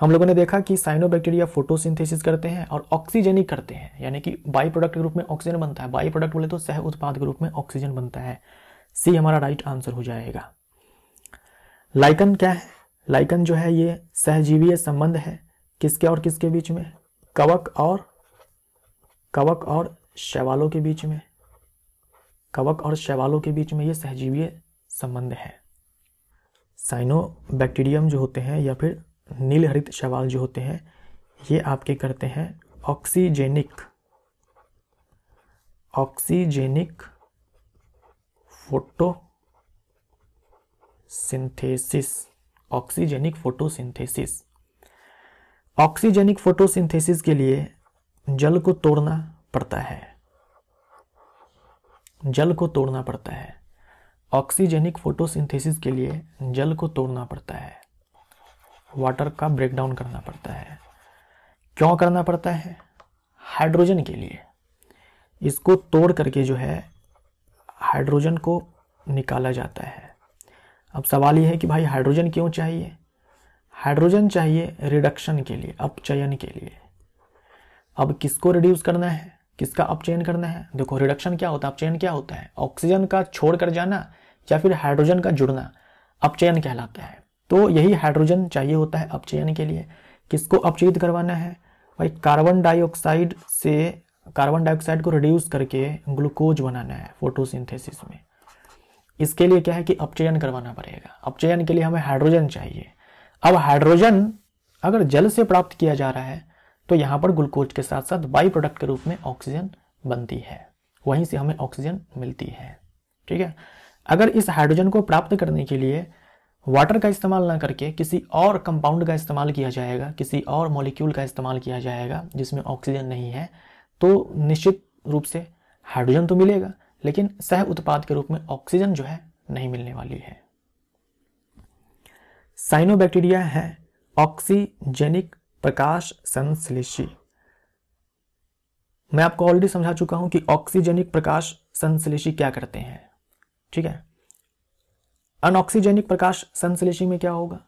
हम लोगों ने देखा कि साइनोबैक्टीरिया फोटोसिंथेसिस करते हैं और ऑक्सीजनिक करते हैं यानी कि बाई प्रोडक्ट के रूप में ऑक्सीजन बनता है बाई प्रोडक्ट बोले तो सह उत्पाद के रूप में ऑक्सीजन बनता है सी हमारा राइट आंसर हो जाएगा लाइकन क्या है लाइकन जो है ये सहजीवीय संबंध है किसके और किसके बीच में कवक और कवक और शैवालों के बीच में कवक और शैवालों के बीच में ये सहजीवीय संबंध है साइनो बैक्टीरियम जो होते हैं या फिर नील हरित शवाल जो होते हैं ये आपके करते हैं oxygenic oxygenic photosynthesis oxygenic photosynthesis oxygenic photosynthesis के लिए जल को तोड़ना पड़ता है जल को तोड़ना पड़ता है ऑक्सीजेनिक फोटोसिंथेसिस के लिए जल को तोड़ना पड़ता है वाटर का ब्रेकडाउन करना पड़ता है क्यों करना पड़ता है हाइड्रोजन के लिए इसको तोड़ करके जो है हाइड्रोजन को निकाला जाता है अब सवाल यह है कि भाई हाइड्रोजन क्यों चाहिए हाइड्रोजन चाहिए रिडक्शन के लिए अपचयन के लिए अब किसको रिड्यूस करना है किसका अपचयन करना है देखो रिडक्शन क्या होता है अपचयन क्या होता है ऑक्सीजन का छोड़ कर जाना या फिर हाइड्रोजन का जुड़ना अपचयन कहलाता है तो यही हाइड्रोजन चाहिए होता है अपचयन के लिए किसको अपचयित करवाना है भाई कार्बन डाइऑक्साइड से कार्बन डाइऑक्साइड को रिड्यूस करके ग्लूकोज बनाना है फोटोसिंथेसिस में इसके लिए क्या है कि अपचयन करवाना पड़ेगा अपचयन के लिए हमें हाइड्रोजन चाहिए अब हाइड्रोजन अगर जल से प्राप्त किया जा रहा है तो यहाँ पर ग्लूकोज के साथ साथ बाई प्रोडक्ट के रूप में ऑक्सीजन बनती है वहीं से हमें ऑक्सीजन मिलती है ठीक है अगर इस हाइड्रोजन को प्राप्त करने के लिए वाटर का इस्तेमाल ना करके किसी और कंपाउंड का इस्तेमाल किया जाएगा किसी और मॉलिक्यूल का इस्तेमाल किया जाएगा जिसमें ऑक्सीजन नहीं है तो निश्चित रूप से हाइड्रोजन तो मिलेगा लेकिन सह उत्पाद के रूप में ऑक्सीजन जो है नहीं मिलने वाली है साइनोबैक्टीरिया है ऑक्सीजेनिक प्रकाश संश्लेषी मैं आपको ऑलरेडी समझा चुका हूं कि ऑक्सीजेनिक प्रकाश संश्लेषी क्या करते हैं ठीक है अनऑक्सीजेनिक प्रकाश संश्लेषी में क्या होगा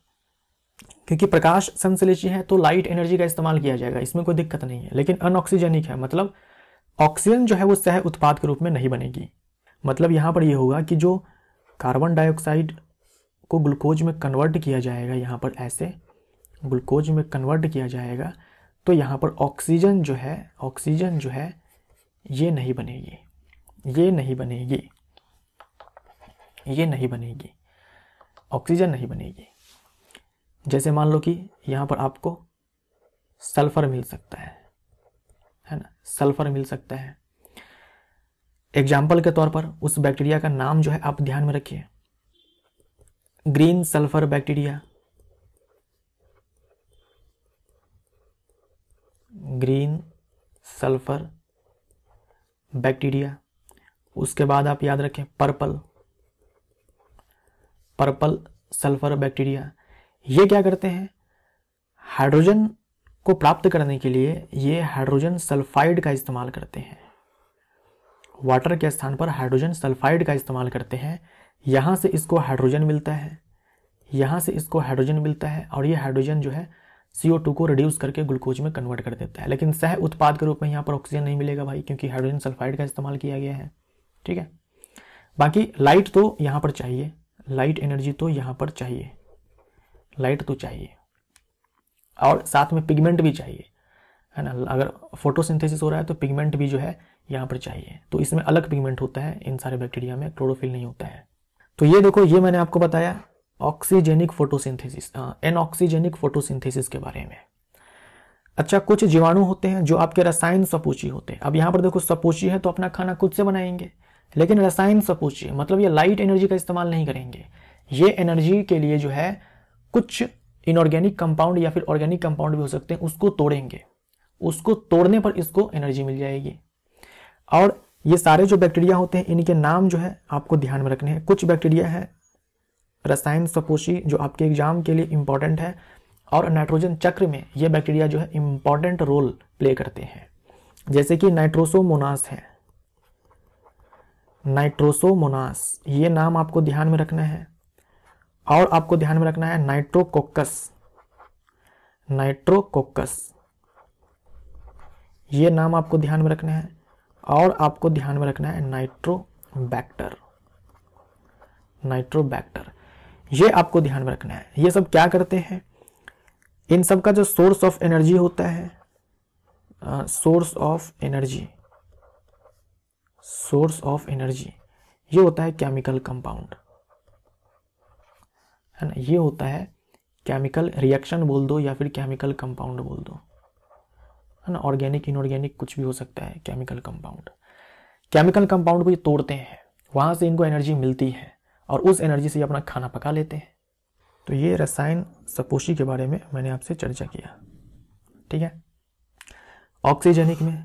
क्योंकि प्रकाश संश्लेषी है तो लाइट एनर्जी का इस्तेमाल किया जाएगा इसमें कोई दिक्कत नहीं है लेकिन अनऑक्सीजेनिक है मतलब ऑक्सीजन जो है वो सह उत्पाद के रूप में नहीं बनेगी मतलब यहाँ पर यह होगा कि जो कार्बन डाइऑक्साइड को ग्लूकोज में कन्वर्ट किया जाएगा यहाँ पर ऐसे ग्लूकोज में कन्वर्ट किया जाएगा तो यहाँ पर ऑक्सीजन जो है ऑक्सीजन जो है ये नहीं बनेगी ये नहीं बनेगी ये नहीं बनेगी ऑक्सीजन नहीं बनेगी जैसे मान लो कि यहाँ पर आपको सल्फ़र मिल सकता है है ना सल्फ़र मिल सकता है एग्जाम्पल के तौर पर उस बैक्टीरिया का नाम जो है आप ध्यान में रखिए green sulphur bacteria green sulphur bacteria उसके बाद आप याद रखें पर्पल पर्पल सल्फर बैक्टीरिया ये क्या करते हैं हाइड्रोजन को प्राप्त करने के लिए ये हाइड्रोजन सल्फाइड का इस्तेमाल करते हैं वाटर के स्थान पर हाइड्रोजन सल्फाइड का इस्तेमाल करते हैं यहाँ से इसको हाइड्रोजन मिलता है यहाँ से इसको हाइड्रोजन मिलता है और ये हाइड्रोजन जो है CO2 को रिड्यूस करके ग्लूकोज में कन्वर्ट कर देता है लेकिन सह उत्पाद के रूप में यहाँ पर ऑक्सीजन नहीं मिलेगा भाई क्योंकि हाइड्रोजन सल्फाइड का इस्तेमाल किया गया है ठीक है बाकी लाइट तो यहाँ पर चाहिए लाइट एनर्जी तो यहाँ पर चाहिए लाइट तो चाहिए और साथ में पिगमेंट भी चाहिए है ना अगर फोटोसिंथेसिस हो रहा है तो पिगमेंट भी जो है यहाँ पर चाहिए तो इसमें अलग पिगमेंट होता है इन सारे बैक्टीरिया में क्लोरोफिल नहीं होता है तो ये देखो ये मैंने आपको बताया oxygenic photosynthesis anoxygenic photosynthesis के बारे में अच्छा कुछ जीवाणु होते हैं जो आपके रसायन सपोची होते हैं अब यहाँ पर देखो सपोची है तो अपना खाना खुद से बनाएंगे लेकिन रसायन सब पूछिए मतलब ये लाइट एनर्जी का इस्तेमाल नहीं करेंगे ये एनर्जी के लिए जो है कुछ इनऑर्गेनिक कंपाउंड या फिर ऑर्गेनिक कंपाउंड भी हो सकते हैं उसको तोड़ेंगे उसको तोड़ने पर इसको एनर्जी मिल जाएगी और ये सारे जो बैक्टीरिया होते हैं इनके नाम जो है आपको ध्यान में रखने हैं कुछ बैक्टीरिया है रसायन सपोषी जो आपके एग्जाम के लिए इम्पॉर्टेंट है और नाइट्रोजन चक्र में ये बैक्टीरिया जो है इम्पॉर्टेंट रोल प्ले करते हैं जैसे कि नाइट्रोसोमोनास है नाइट्रोसोमोनास ये नाम आपको ध्यान में रखना है और आपको ध्यान में रखना है नाइट्रोकोकस नाइट्रोकोकस ये नाम आपको ध्यान में रखना है और आपको ध्यान में रखना है नाइट्रोबैक्टर नाइट्रोबैक्टर ये आपको ध्यान में रखना है ये सब क्या करते हैं इन सब का जो सोर्स ऑफ एनर्जी होता है source of energy source of energy ये होता है केमिकल कंपाउंड है ना ये होता है केमिकल रिएक्शन बोल दो या फिर केमिकल कंपाउंड बोल दो है ना ऑर्गेनिक इनऑर्गेनिक कुछ भी हो सकता है केमिकल कंपाउंड केमिकल कंपाउंड को ये तोड़ते हैं वहाँ से इनको एनर्जी मिलती है और उस एनर्जी से ये अपना खाना पका लेते हैं तो ये रसायन सपोशी के बारे में मैंने आपसे चर्चा किया ठीक है ऑक्सीजेनिक में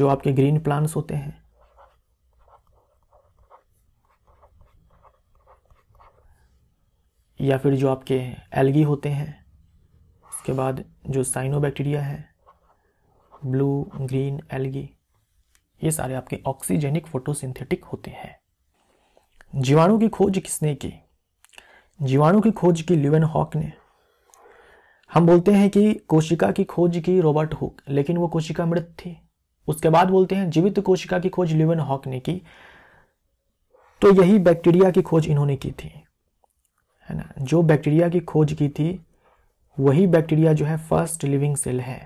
जो आपके ग्रीन प्लांट्स होते हैं या फिर जो आपके एल्गी होते हैं उसके बाद जो साइनो बैक्टीरिया है ब्लू ग्रीन एल्गी ये सारे आपके ऑक्सीजेनिक फोटोसिंथेटिक होते हैं जीवाणु की खोज किसने की जीवाणु की खोज की ल्यूवन हॉक ने हम बोलते हैं कि कोशिका की खोज की रॉबर्ट हुक लेकिन वो कोशिका मृत थी उसके बाद बोलते हैं जीवित कोशिका की खोज ल्यूवन हॉक ने की तो यही बैक्टीरिया की खोज इन्होंने की थी है ना जो बैक्टीरिया की खोज की थी वही बैक्टीरिया जो है फर्स्ट लिविंग सेल है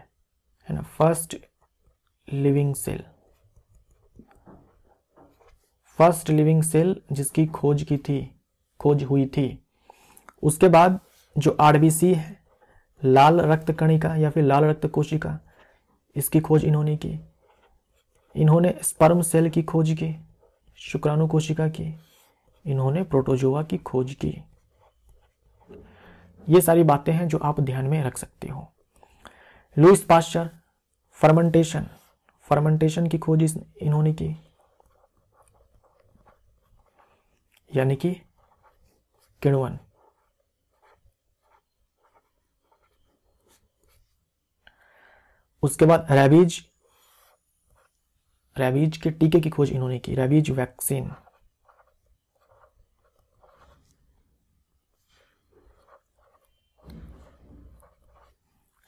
है ना first living cell first living cell जिसकी खोज की थी खोज हुई थी उसके बाद जो आरबीसी है लाल रक्त कणिका या फिर लाल रक्त कोशिका इसकी खोज इन्होंने की इन्होंने स्पर्म सेल की खोज की शुक्राणु कोशिका की इन्होंने प्रोटोजोआ की खोज की ये सारी बातें हैं जो आप ध्यान में रख सकते हो लुइस पाश्चर फर्मेंटेशन फर्मेंटेशन की खोज इन्होंने की यानी कि किणवन उसके बाद रेबीज रेबीज के टीके की खोज इन्होंने की रेबीज वैक्सीन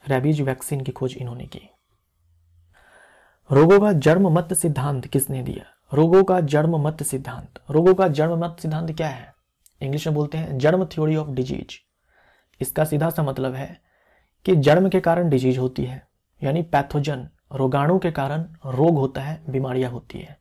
रेबीज वैक्सीन की खोज इन्होंने की रोगों का जर्म मत सिद्धांत किसने दिया रोगों का जर्म मत सिद्धांत रोगों का जर्म मत सिद्धांत क्या है इंग्लिश में बोलते हैं जर्म थ्योरी ऑफ डिजीज इसका सीधा सा मतलब है कि जर्म के कारण डिजीज होती है यानी पैथोजन रोगाणु के कारण रोग होता है बीमारियां होती है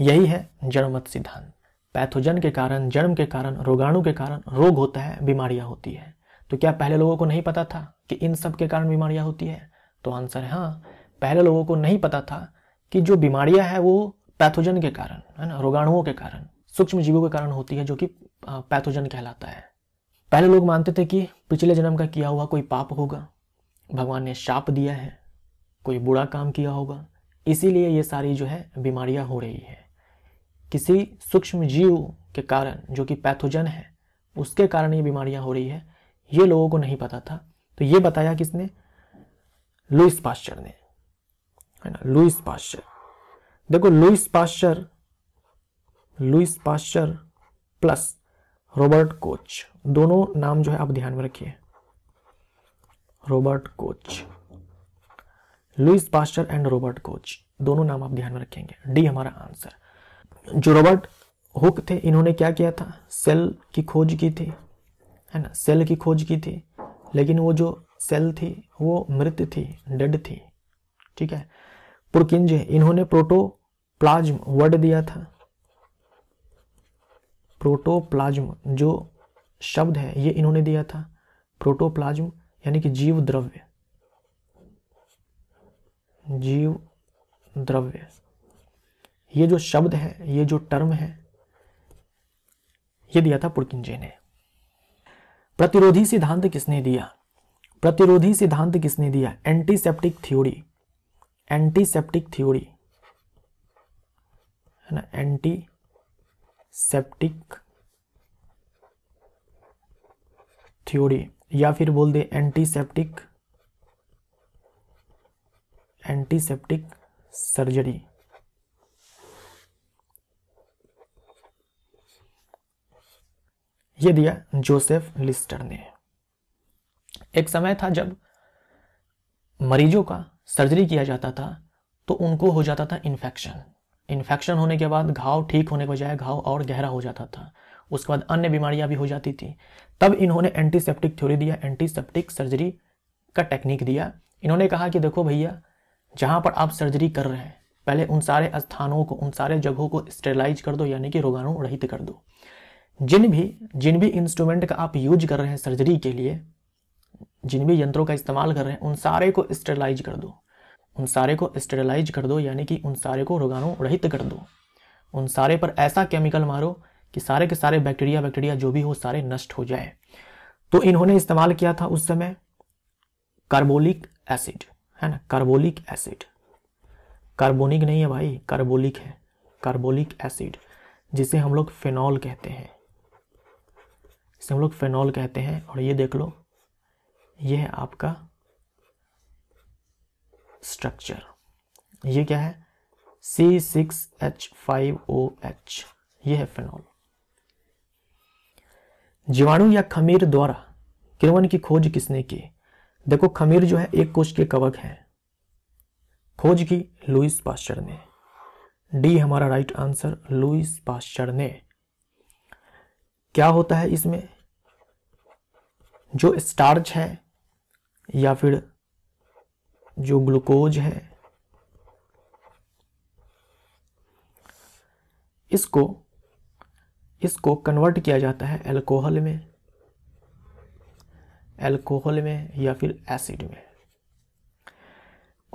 यही है जर्म मत सिद्धांत पैथोजन के कारण जर्म के कारण रोगाणु के कारण रोग होता है बीमारियां होती है तो क्या पहले लोगों को नहीं पता था कि इन सब के कारण बीमारियां होती है तो आंसर है हाँ पहले लोगों को नहीं पता था कि जो बीमारियां हैं वो पैथोजन के कारण है ना रोगाणुओं के कारण सूक्ष्म जीवों के कारण होती है जो कि पैथोजन कहलाता है पहले लोग मानते थे कि पिछले जन्म का किया हुआ कोई पाप होगा भगवान ने शाप दिया है कोई बुरा काम किया होगा इसीलिए ये सारी जो है बीमारियां हो रही है किसी सूक्ष्म जीव के कारण जो कि पैथोजन है उसके कारण ये बीमारियां हो रही है ये लोगों को नहीं पता था तो ये बताया किसने लुइस पास्चर ने है ना लुइस पास्चर देखो Louis Pasteur Louis Pasteur plus Robert Koch दोनों नाम जो है आप ध्यान में रखिए Robert Koch Louis Pasteur and Robert Koch दोनों नाम आप ध्यान में रखेंगे डी हमारा आंसर जो रॉबर्ट हुक थे इन्होंने क्या किया था सेल की खोज की थी है ना सेल की खोज की थी लेकिन वो जो सेल थी वो मृत थी डेड थी ठीक है पुरकिंज इन्होंने प्रोटो प्लाज्म वर्ड दिया था प्रोटोप्लाज्म जो शब्द है ये इन्होंने दिया था प्रोटो प्लाज्म यानी कि जीव द्रव्य जीव द्रव्य ये जो शब्द है ये जो टर्म है ये दिया था पुरकिंजे ने प्रतिरोधी सिद्धांत किसने दिया प्रतिरोधी सिद्धांत किसने दिया एंटीसेप्टिक थ्योरी एंटीसेप्टिक थ्योरी है ना एंटीसेप्टिक थ्योरी या फिर बोल दे एंटीसेप्टिक एंटीसेप्टिक सर्जरी ये दिया जोसेफ लिस्टर ने एक समय था जब मरीजों का सर्जरी किया जाता था तो उनको हो जाता था इन्फेक्शन इन्फेक्शन होने के बाद घाव ठीक होने के बजाय घाव और गहरा हो जाता था उसके बाद अन्य बीमारियां भी हो जाती थी तब इन्होंने एंटीसेप्टिक थ्योरी दिया एंटीसेप्टिक सर्जरी का टेक्निक दिया इन्होंने कहा कि देखो भैया जहां पर आप सर्जरी कर रहे हैं पहले उन सारे स्थानों को उन सारे जगहों को स्टेलाइज कर दो यानी कि रोगाणु रहित कर दो जिन भी जिन भी इंस्ट्रूमेंट का आप यूज कर रहे हैं सर्जरी के लिए जिन भी यंत्रों का इस्तेमाल कर रहे हैं उन सारे को स्टेरलाइज कर दो उन सारे को स्टेरलाइज कर दो यानी कि उन सारे को रोगाणु रहित कर दो उन सारे पर ऐसा केमिकल मारो कि सारे के सारे बैक्टीरिया बैक्टीरिया जो भी हो सारे नष्ट हो जाए तो इन्होंने इस्तेमाल किया था उस समय कार्बोलिक एसिड है ना कार्बोलिक एसिड कार्बोनिक नहीं है भाई कार्बोलिक है कार्बोलिक एसिड जिसे हम लोग फिनॉल कहते हैं इसे हम लोग फेनॉल कहते हैं और ये देख लो ये है आपका स्ट्रक्चर ये क्या है C six H five O H ये है फेनॉल जीवाणु या खमीर द्वारा किरवन की खोज किसने की देखो खमीर जो है एक कोश के कवक है खोज की लुइस पास्चर ने डी हमारा राइट आंसर लुइस पास्चर ने क्या होता है इसमें जो स्टार्च है या फिर जो ग्लूकोज है इसको इसको कन्वर्ट किया जाता है अल्कोहल में अल्कोहल में या फिर एसिड में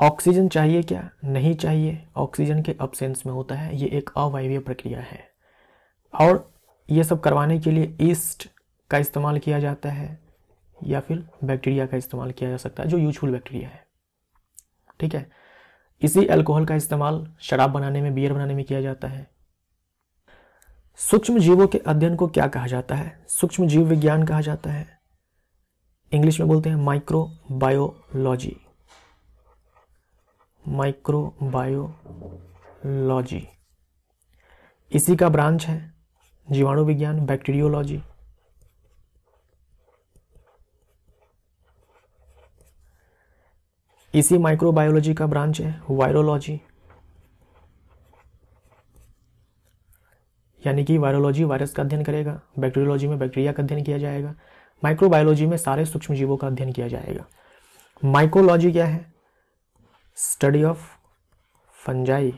ऑक्सीजन चाहिए क्या नहीं चाहिए ऑक्सीजन के अब्सेंस में होता है ये एक अवायवीय प्रक्रिया है और ये सब करवाने के लिए ईस्ट का इस्तेमाल किया जाता है या फिर बैक्टीरिया का इस्तेमाल किया जा सकता है जो यूजफुल बैक्टीरिया है ठीक है इसी अल्कोहल का इस्तेमाल शराब बनाने में बियर बनाने में किया जाता है सूक्ष्म जीवों के अध्ययन को क्या कहा जाता है सूक्ष्म जीव विज्ञान कहा जाता है इंग्लिश में बोलते हैं माइक्रोबायोलॉजी माइक्रोबायोलॉजी इसी का ब्रांच है जीवाणु विज्ञान बैक्टीरियोलॉजी इसी माइक्रोबायोलॉजी का ब्रांच है वायरोलॉजी यानी कि वायरोलॉजी वायरस का अध्ययन करेगा बैक्टीरियोलॉजी में बैक्टीरिया का अध्ययन किया जाएगा माइक्रोबायोलॉजी में सारे सूक्ष्म जीवों का अध्ययन किया जाएगा माइक्रोलॉजी क्या है study of fungi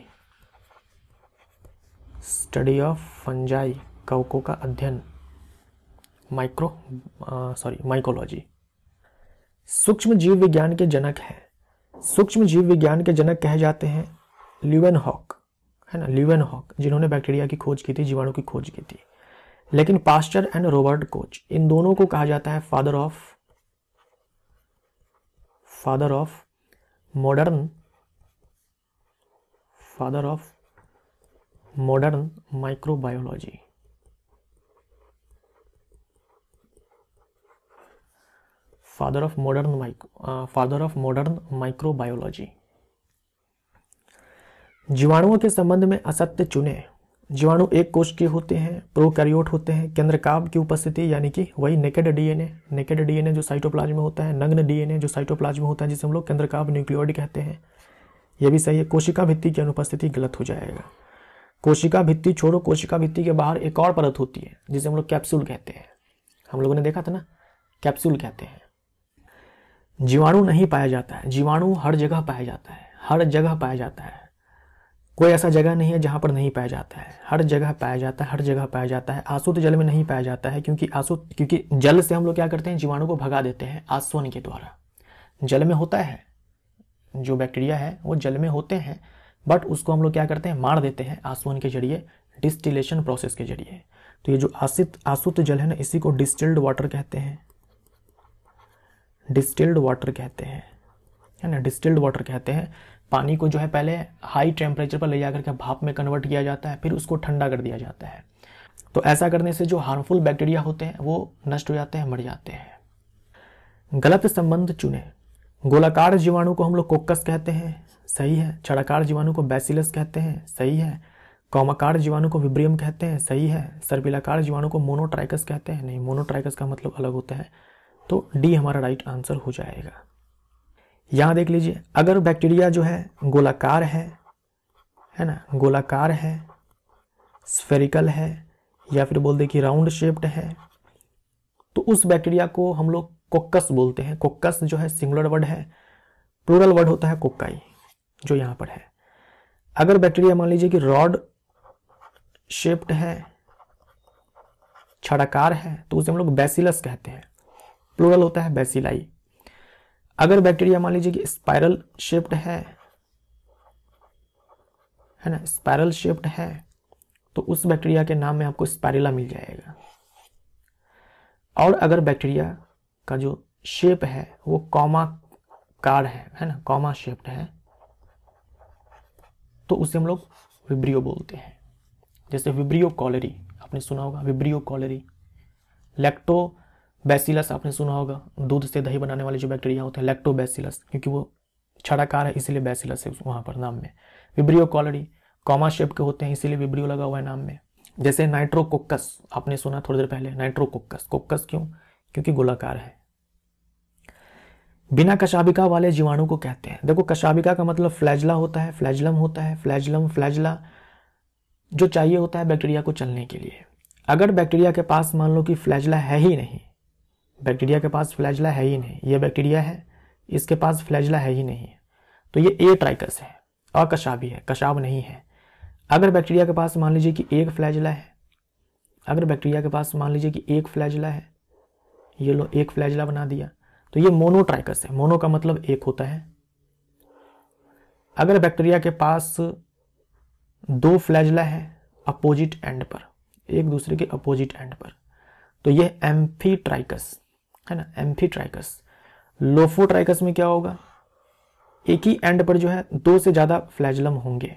study of fungi कवकों का अध्ययन माइक्रो सॉरी माइकोलॉजी सूक्ष्म जीव विज्ञान के जनक हैं सूक्ष्म जीव विज्ञान के जनक कहे जाते हैं ल्यूवन हॉक है ना ल्यूवन हॉक जिन्होंने बैक्टीरिया की खोज की थी जीवाणु की खोज की थी लेकिन पास्टर एंड रॉबर्ट कोच इन दोनों को कहा जाता है father of father of modern father of modern microbiology father of modern micro father of modern microbiology जीवाणुओं के संबंध में असत्य चुने जीवाणु एक कोष के होते हैं प्रोकैरियोट होते हैं केंद्रकाव की उपस्थिति यानी कि वही नेकेड डीएनए नेकेड डीएनए जो साइटोप्लाज्म में होता है नग्न डीएनए जो साइटोप्लाज्म में होता है जिसे हम लोग केंद्रकाव न्यूक्लियोड कहते हैं यह भी सही है कोशिका भित्ति की अनुपस्थिति गलत हो जाएगा कोशिका भित्ति छोड़ो कोशिका भित्ति के बाहर एक और परत होती है जिसे हम लोग कैप्सूल कहते हैं हम लोगों ने देखा था ना कैप्सूल कहते हैं जीवाणु नहीं पाया जाता है जीवाणु हर जगह पाया जाता है हर जगह पाया जाता है कोई ऐसा जगह नहीं है जहाँ पर नहीं पाया जाता है हर जगह पाया जाता है हर जगह पाया जाता है आसुत तो जल में नहीं पाया जाता है क्योंकि आसुत क्योंकि जल से हम लोग क्या करते हैं जीवाणु को भगा देते हैं आसवन के द्वारा जल में होता है जो बैक्टीरिया है वो जल में होते हैं बट उसको हम लोग क्या करते हैं मार देते हैं आसवन के जरिए डिस्टिलेशन प्रोसेस के जरिए तो ये जो आसित आसुत जल है ना इसी को डिस्टिल्ड वाटर कहते हैं डिस्टिल्ड वाटर कहते हैं है ना डिस्टिल्ड वाटर कहते हैं पानी को जो है पहले हाई टेम्परेचर पर ले जाकर के भाप में कन्वर्ट किया जाता है फिर उसको ठंडा कर दिया जाता है तो ऐसा करने से जो हार्मफुल बैक्टीरिया होते हैं वो नष्ट हो जाते हैं मर जाते हैं गलत संबंध चुने गोलाकार जीवाणु को हम लोग कोकस कहते हैं सही है छड़ाकार जीवाणु को बैसिलस कहते हैं सही है कौमाकार जीवाणु को विब्रियम कहते हैं सही है सर्पिलाकार जीवाणु को मोनोट्राइकस कहते हैं नहीं मोनोट्राइकस का मतलब अलग होता है तो डी हमारा राइट आंसर हो जाएगा यहां देख लीजिए अगर बैक्टीरिया जो है गोलाकार है है ना गोलाकार है स्फेरिकल है या फिर बोल दे कि राउंड शेप्ड है तो उस बैक्टीरिया को हम लोग कोक्कस बोलते हैं कोक्कस जो है सिंगुलर वर्ड है प्लूरल वर्ड होता है कोक्काई जो यहां पर है अगर बैक्टीरिया मान लीजिए कि रॉड शेप्ड है छड़ाकार है तो उसे हम लोग बेसिलस कहते हैं प्लूरल होता है बैसिलाई अगर बैक्टीरिया मान लीजिए कि स्पाइरल शेप्ड है है ना स्पाइरल शेप्ड है तो उस बैक्टीरिया के नाम में आपको स्पाइरिला मिल जाएगा और अगर बैक्टीरिया का जो शेप है वो कॉमा कार है है ना कॉमा शेप्ड है तो उसे हम लोग विब्रियो बोलते हैं जैसे विब्रियो कॉलरी आपने सुना होगा विब्रियो कॉलरी लेक्टो बैसिलस आपने सुना होगा दूध से दही बनाने वाले जो बैक्टीरिया होते हैं लैक्टोबैसिलस क्योंकि वो छड़ाकार है इसीलिए बैसिलस है वहाँ पर नाम में विब्रियो कॉलरी कॉमा शेप के होते हैं इसीलिए विब्रियो लगा हुआ है नाम में जैसे नाइट्रोकोकस आपने सुना थोड़ी देर पहले नाइट्रोकोकस कोकस क्यों क्योंकि गोलाकार है बिना कशाबिका वाले जीवाणु को कहते हैं देखो कशाबिका का मतलब फ्लैजला होता है फ्लैजलम होता है फ्लैजलम फ्लैजला जो चाहिए होता है बैक्टीरिया को चलने के लिए अगर बैक्टीरिया के पास मान लो कि फ्लैजला है ही नहीं बैक्टीरिया के पास फ्लैजला है ही नहीं ये बैक्टीरिया है इसके पास फ्लैजला है ही नहीं तो ये ए ट्राइकस है अकशाबी है कशाब नहीं है अगर बैक्टीरिया के पास मान लीजिए कि एक फ्लैजला है अगर बैक्टीरिया के पास मान लीजिए कि एक फ्लैजला है ये लो एक फ्लैजला बना दिया तो ये मोनोट्राइकस है मोनो का मतलब एक होता है अगर बैक्टीरिया के पास दो फ्लैजला है अपोजिट एंड पर एक दूसरे के अपोजिट एंड पर तो यह एम्फीट्राइकस है ना एम्फी ट्राइकस लोफो ट्राइकस में क्या होगा एक ही एंड पर जो है दो से ज्यादा फ्लैजलम होंगे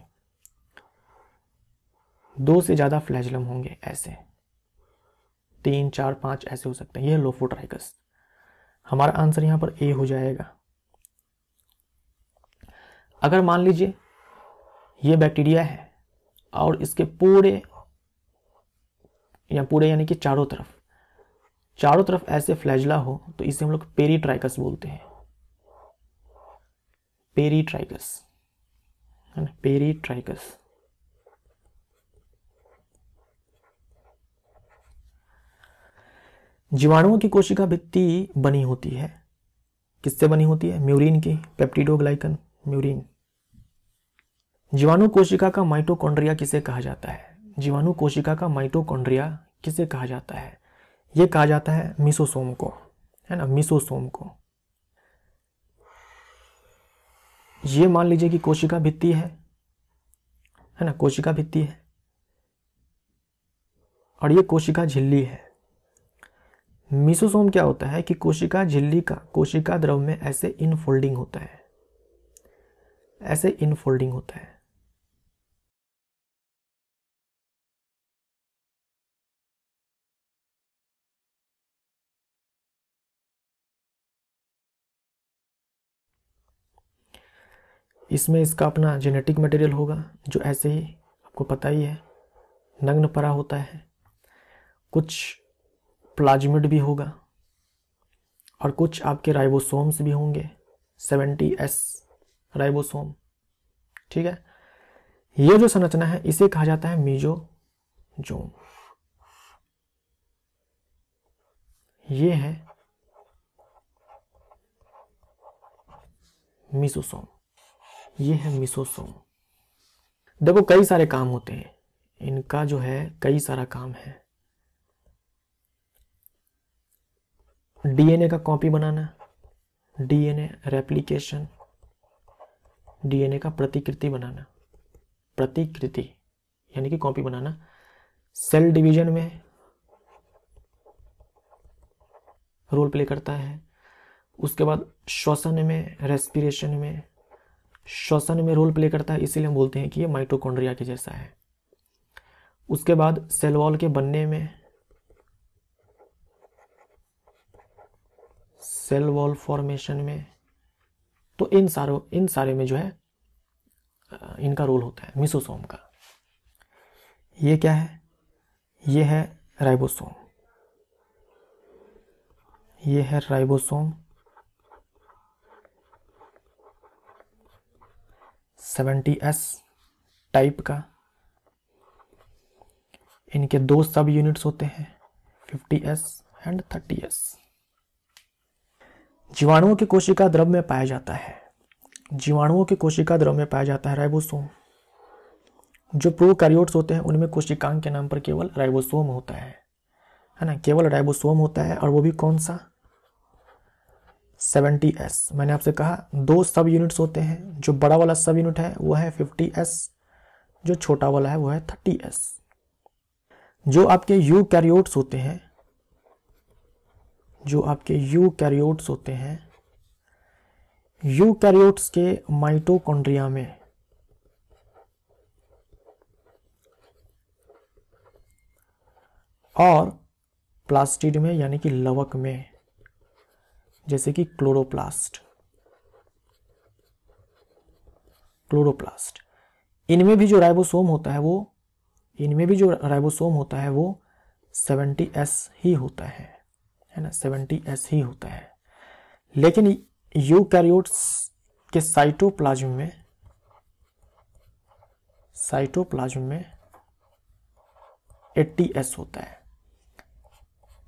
दो से ज्यादा फ्लैजलम होंगे ऐसे तीन चार पांच ऐसे हो सकते हैं ये लोफो ट्राइकस हमारा आंसर यहां पर ए हो जाएगा अगर मान लीजिए ये बैक्टीरिया है और इसके पूरे या पूरे यानी कि चारों तरफ चारों तरफ ऐसे फ्लैजला हो तो इसे हम लोग पेरीट्राइकस बोलते हैं पेरीट्राइकस है ना पेरीट्राइकस जीवाणुओं की कोशिका भित्ति बनी होती है किससे बनी होती है म्यूरिन की पेप्टिडोग्लाइकन म्यूरिन जीवाणु कोशिका का माइटोकॉन्ड्रिया किसे कहा जाता है जीवाणु कोशिका का माइटोकॉन्ड्रिया किसे कहा जाता है ये कहा जाता है मिसोसोम को है ना मिसोसोम को ये मान लीजिए कि कोशिका भित्ति है है ना कोशिका भित्ति है और ये कोशिका झिल्ली है मिसोसोम क्या होता है कि कोशिका झिल्ली का कोशिका द्रव में ऐसे इनफोल्डिंग होता है ऐसे इनफोल्डिंग होता है इसमें इसका अपना जेनेटिक मटेरियल होगा जो ऐसे ही आपको पता ही है नग्न परा होता है कुछ प्लाज्मिड भी होगा और कुछ आपके राइबोसोम्स भी होंगे सेवेंटी एस राइबोसोम ठीक है ये जो संरचना है इसे कहा जाता है मीजो जोम ये है मिसोसोम ये है मिसोसोम देखो कई सारे काम होते हैं इनका जो है कई सारा काम है डीएनए का कॉपी बनाना डीएनए रेप्लिकेशन डीएनए का प्रतिकृति बनाना प्रतिकृति यानी कि कॉपी बनाना सेल डिवीजन में रोल प्ले करता है उसके बाद श्वसन में रेस्पिरेशन में श्वसन में रोल प्ले करता है इसीलिए हम बोलते हैं कि ये माइटोकॉन्ड्रिया के जैसा है उसके बाद सेल वॉल के बनने में सेल वॉल फॉर्मेशन में तो इन सारों इन सारे में जो है इनका रोल होता है मिसोसोम का ये क्या है ये है राइबोसोम ये है राइबोसोम सेवेंटी एस टाइप का इनके दो सब यूनिट्स होते हैं fifty S and thirty S जीवाणुओं की कोशिका द्रव में पाया जाता है जीवाणुओं की कोशिका द्रव में पाया जाता है राइबोसोम जो प्रोकैरियोट्स होते हैं उनमें कोशिकांग के नाम पर केवल राइबोसोम होता है है ना केवल राइबोसोम होता है और वो भी कौन सा सेवेंटी एस मैंने आपसे कहा दो सब यूनिट्स होते हैं जो बड़ा वाला सब यूनिट है वो है फिफ्टी एस जो छोटा वाला है वो है थर्टी एस जो आपके यू कैरियोट्स होते हैं जो आपके यू कैरियोट्स होते हैं यू कैरियोट्स के माइटोकॉन्ड्रिया में और प्लास्टिड में यानी कि लवक में जैसे कि क्लोरोप्लास्ट क्लोरोप्लास्ट इनमें भी जो राइबोसोम होता है वो इनमें भी जो राइबोसोम होता है वो 70s ही होता है है ना 70s ही होता है लेकिन यूकैरियोट्स के साइटोप्लाज्म में साइटोप्लाज्म में 80s होता है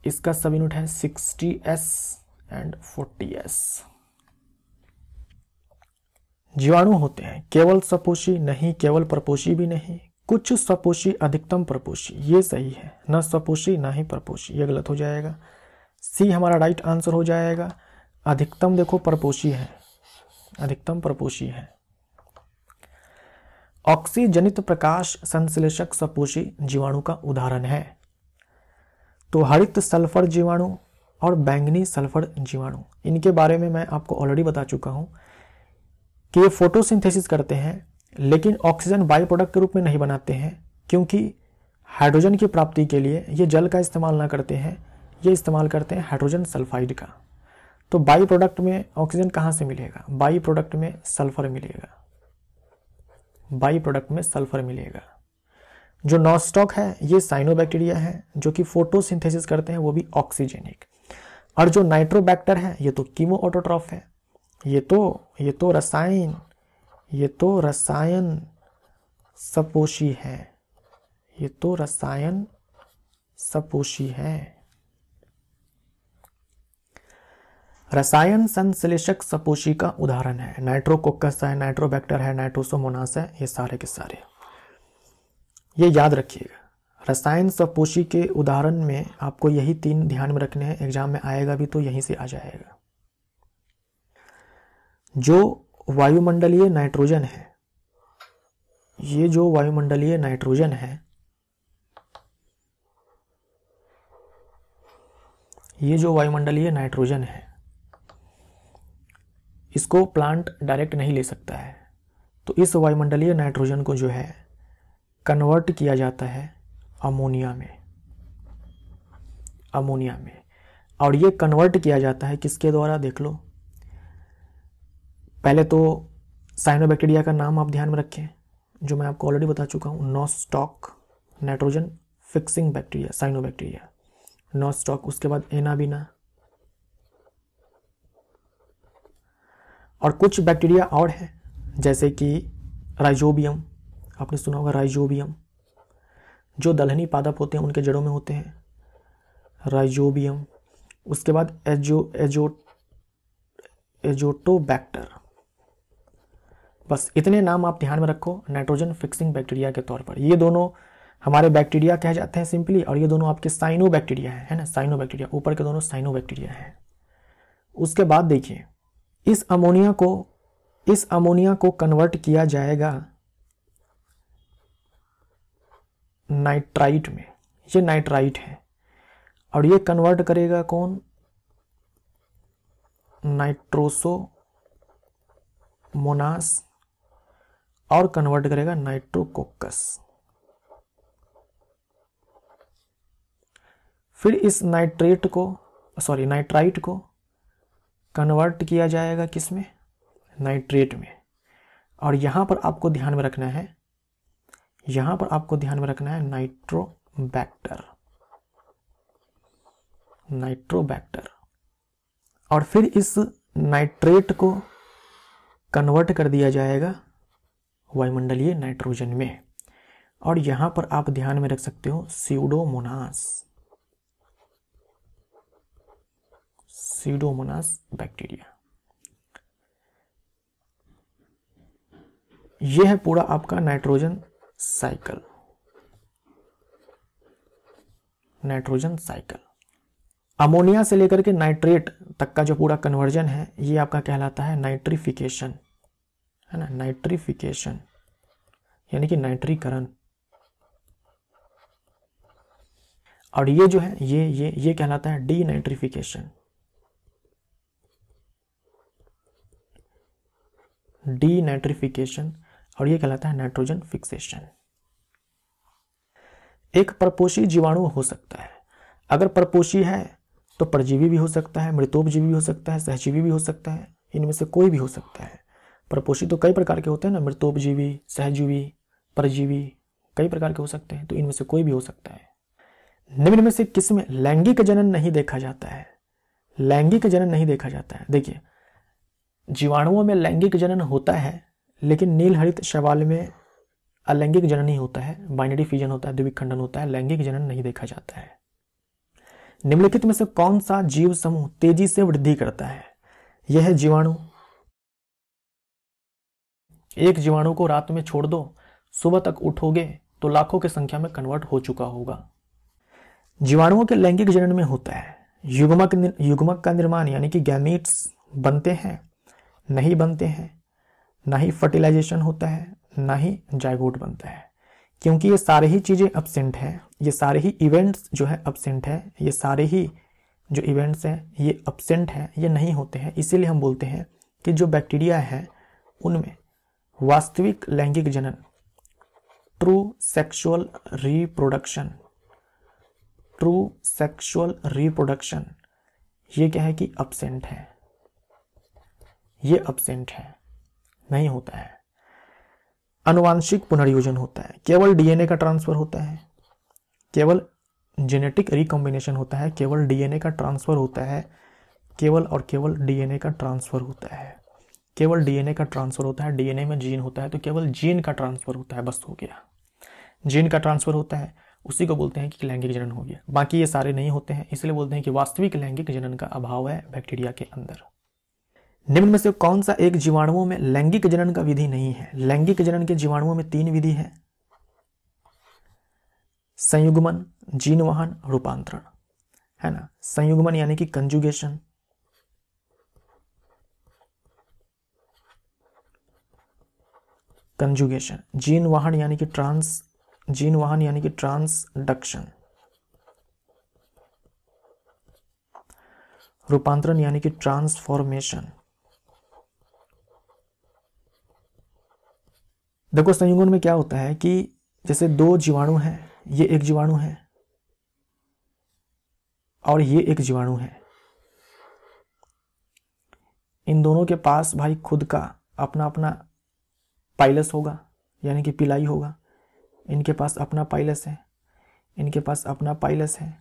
इसका सब यूनिट है 60s एंड 40s जीवाणु होते हैं केवल सपोषी नहीं केवल प्रपोषी भी नहीं कुछ सपोषी अधिकतम प्रपोषी ये सही है न सपोषी ना ही प्रपोषी ये गलत हो जाएगा सी हमारा राइट आंसर हो जाएगा अधिकतम देखो प्रपोषी है अधिकतम प्रपोषी है ऑक्सीजनित प्रकाश संश्लेषक सपोषी जीवाणु का उदाहरण है तो हरित सल्फर जीवाणु और बैंगनी सल्फर जीवाणु इनके बारे में मैं आपको ऑलरेडी बता चुका हूँ कि ये फोटोसिंथेसिस करते हैं लेकिन ऑक्सीजन बाई प्रोडक्ट के रूप में नहीं बनाते हैं क्योंकि हाइड्रोजन की प्राप्ति के लिए ये जल का इस्तेमाल ना करते हैं ये इस्तेमाल करते हैं हाइड्रोजन सल्फाइड का तो बाई प्रोडक्ट में ऑक्सीजन कहाँ से मिलेगा बाई प्रोडक्ट में सल्फर मिलेगा बाई प्रोडक्ट में सल्फर मिलेगा जो नॉस्टॉक है ये साइनोबैक्टीरिया है जो कि फोटोसिंथेसिस करते हैं वो भी ऑक्सीजेनिक और जो नाइट्रोबैक्टर है ये तो कीमो ऑटोट्रॉफ है ये तो ये तो रसायन ये तो रसायन सपोशी है ये तो रसायन सपोशी है रसायन संश्लेषक सपोशी का उदाहरण है नाइट्रोकोकस है नाइट्रोबैक्टर है नाइट्रोसोमोनास है ये सारे के सारे ये याद रखिएगा रसायन सपोषी के उदाहरण में आपको यही तीन ध्यान में रखने हैं एग्जाम में आएगा भी तो यहीं से आ जाएगा जो वायुमंडलीय नाइट्रोजन है ये जो वायुमंडलीय नाइट्रोजन है ये जो वायुमंडलीय नाइट्रोजन है इसको प्लांट डायरेक्ट नहीं ले सकता है तो इस वायुमंडलीय नाइट्रोजन को जो है कन्वर्ट किया जाता है अमोनिया में अमोनिया में और ये कन्वर्ट किया जाता है किसके द्वारा देख लो पहले तो साइनोबैक्टीरिया का नाम आप ध्यान में रखें जो मैं आपको ऑलरेडी बता चुका हूँ nostoc nitrogen fixing bacteria cyanobacteria nostoc उसके बाद बिना और कुछ बैक्टीरिया और है जैसे कि राइजोबियम आपने सुना होगा राइजोबियम जो दलहनी पादप होते हैं उनके जड़ों में होते हैं राइजोबियम उसके बाद एजो एजो एजोटोबैक्टर बस इतने नाम आप ध्यान में रखो नाइट्रोजन फिक्सिंग बैक्टीरिया के तौर पर ये दोनों हमारे बैक्टीरिया कह जाते हैं सिंपली और ये दोनों आपके साइनो बैक्टीरिया है, है ना साइनो बैक्टीरिया ऊपर के दोनों साइनो बैक्टीरिया हैं उसके बाद देखिए इस अमोनिया को इस अमोनिया को कन्वर्ट किया जाएगा नाइट्राइट में ये नाइट्राइट है और ये कन्वर्ट करेगा कौन नाइट्रोसो मोनास और कन्वर्ट करेगा नाइट्रोकोकस फिर इस नाइट्रेट को सॉरी नाइट्राइट को कन्वर्ट किया जाएगा किसमें नाइट्रेट में और यहां पर आपको ध्यान में रखना है यहां पर आपको ध्यान में रखना है नाइट्रोबैक्टर नाइट्रोबैक्टर और फिर इस नाइट्रेट को कन्वर्ट कर दिया जाएगा वायुमंडलीय नाइट्रोजन में और यहां पर आप ध्यान में रख सकते हो सीडोमोनास सीडोमोनास बैक्टीरिया यह है पूरा आपका nitrogen cycle nitrogen cycle ammonia से लेकर के नाइट्रेट तक का जो पूरा कन्वर्जन है ये आपका कहलाता है नाइट्रिफिकेशन है ना नाइट्रिफिकेशन यानी कि नाइट्रीकरण और ये जो है ये ये ये कहलाता है डी नाइट्रिफिकेशन डी नाइट्रिफिकेशन और यह कहलाता है नाइट्रोजन फिक्सेशन एक परपोषी जीवाणु हो सकता है अगर परपोषी है तो परजीवी भी हो सकता है मृतोपजीवी भी हो सकता है सहजीवी भी हो सकता है इनमें से कोई भी हो सकता है परपोषी तो कई प्रकार के होते हैं ना मृतोपजीवी सहजीवी परजीवी कई प्रकार के हो सकते हैं तो इनमें से कोई भी हो सकता है निम्न में से किस में लैंगिक जनन नहीं देखा जाता है लैंगिक जनन नहीं देखा जाता है देखिए जीवाणुओं में लैंगिक जनन होता है लेकिन नील हरित शैवाल में अलैंगिक जनन ही होता है बाइनरी फ्यूजन होता है द्विविक खंडन होता है लैंगिक जनन नहीं देखा जाता है निम्नलिखित में से कौन सा जीव समूह तेजी से वृद्धि करता है यह है जीवाणु एक जीवाणु को रात में छोड़ दो सुबह तक उठोगे तो लाखों की संख्या में कन्वर्ट हो चुका होगा जीवाणुओं के लैंगिक जनन में होता है युग्मक युग्मक का निर्माण यानी कि गैमीट्स बनते हैं नहीं बनते हैं ना ही फर्टिलाइजेशन होता है ना ही जायगोट बनता है क्योंकि ये सारे ही चीज़ें अपसेंट है ये सारे ही इवेंट्स जो है अपसेंट है ये सारे ही जो इवेंट्स हैं ये अपसेंट है ये नहीं होते हैं इसीलिए हम बोलते हैं कि जो बैक्टीरिया है उनमें वास्तविक लैंगिक जनन true sexual reproduction true sexual reproduction ये क्या है कि अपसेंट है ये अपसेंट है नहीं होता है अनुवांशिक पुनर्योजन होता है केवल डीएनए का ट्रांसफर होता है केवल जेनेटिक रिकॉम्बिनेशन होता है केवल डीएनए का ट्रांसफर होता है केवल और केवल डीएनए का ट्रांसफर होता है केवल डीएनए का ट्रांसफर होता है डीएनए में जीन होता है तो केवल जीन का ट्रांसफर होता है बस हो गया जीन का ट्रांसफर होता है उसी को बोलते हैं कि लैंगिक जनन हो गया बाकी ये सारे नहीं होते हैं इसलिए बोलते हैं कि वास्तविक लैंगिक जनन का अभाव है बैक्टीरिया के अंदर निम्न में से कौन सा एक जीवाणुओं में लैंगिक जनन का विधि नहीं है लैंगिक जनन के जीवाणुओं में तीन विधि है संयुग्मन जीनवाहन रूपांतरण है ना संयुग्मन यानी कि कंजुगेशन कंजुगेशन जीन वाहन यानी कि ट्रांस जीन वाहन यानी कि ट्रांसडक्शन रूपांतरण यानी कि ट्रांसफॉर्मेशन देखो संयुगन में क्या होता है कि जैसे दो जीवाणु हैं ये एक जीवाणु है और ये एक जीवाणु है इन दोनों के पास भाई खुद का अपना अपना पाइलस होगा यानी कि पिलाई होगा इनके पास अपना पाइलस है इनके पास अपना पाइलस है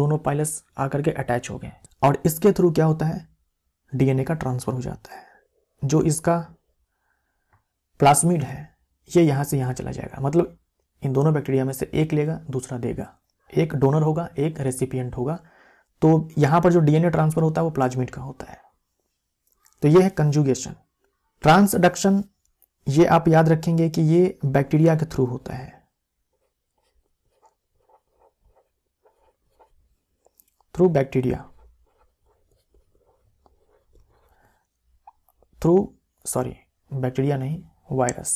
दोनों पाइलस आकर के अटैच हो गए और इसके थ्रू क्या होता है डीएनए का ट्रांसफ़र हो जाता है जो इसका प्लास्मिड है ये यहाँ से यहाँ चला जाएगा मतलब इन दोनों बैक्टीरिया में से एक लेगा दूसरा देगा एक डोनर होगा एक रेसिपियंट होगा तो यहाँ पर जो डीएनए ट्रांसफर होता है वो प्लाज्मिड का होता है तो ये है कंजुगेशन ट्रांसडक्शन ये आप याद रखेंगे कि ये बैक्टीरिया के थ्रू होता है through bacteria through sorry bacteria नहीं वायरस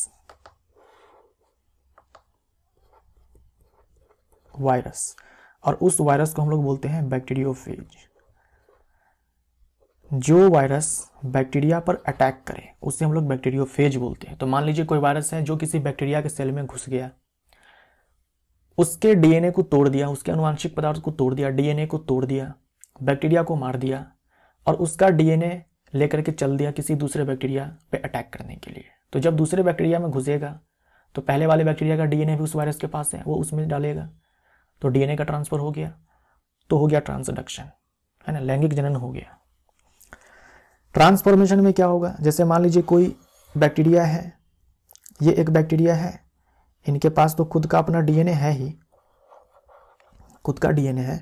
वायरस और उस वायरस को हम लोग बोलते हैं बैक्टीरियोफेज जो वायरस बैक्टीरिया पर अटैक करे उसे हम लोग बैक्टीरियोफेज बोलते हैं तो मान लीजिए कोई वायरस है जो किसी बैक्टीरिया के सेल में घुस गया उसके डीएनए को तोड़ दिया उसके अनुवांशिक पदार्थ को तोड़ दिया डीएनए को तोड़ दिया बैक्टीरिया को मार दिया और उसका डीएनए लेकर के चल दिया किसी दूसरे बैक्टीरिया पे अटैक करने के लिए तो जब दूसरे बैक्टीरिया में घुसेगा तो पहले वाले बैक्टीरिया का डीएनए भी उस वायरस के पास है वो उसमें डालेगा तो डीएनए का ट्रांसफ़र हो गया तो हो गया ट्रांसडक्शन है ना लैंगिक जनन हो गया ट्रांसफॉर्मेशन में क्या होगा जैसे मान लीजिए कोई बैक्टीरिया है ये एक बैक्टीरिया है इनके पास तो खुद का अपना डीएनए है ही खुद का डीएनए है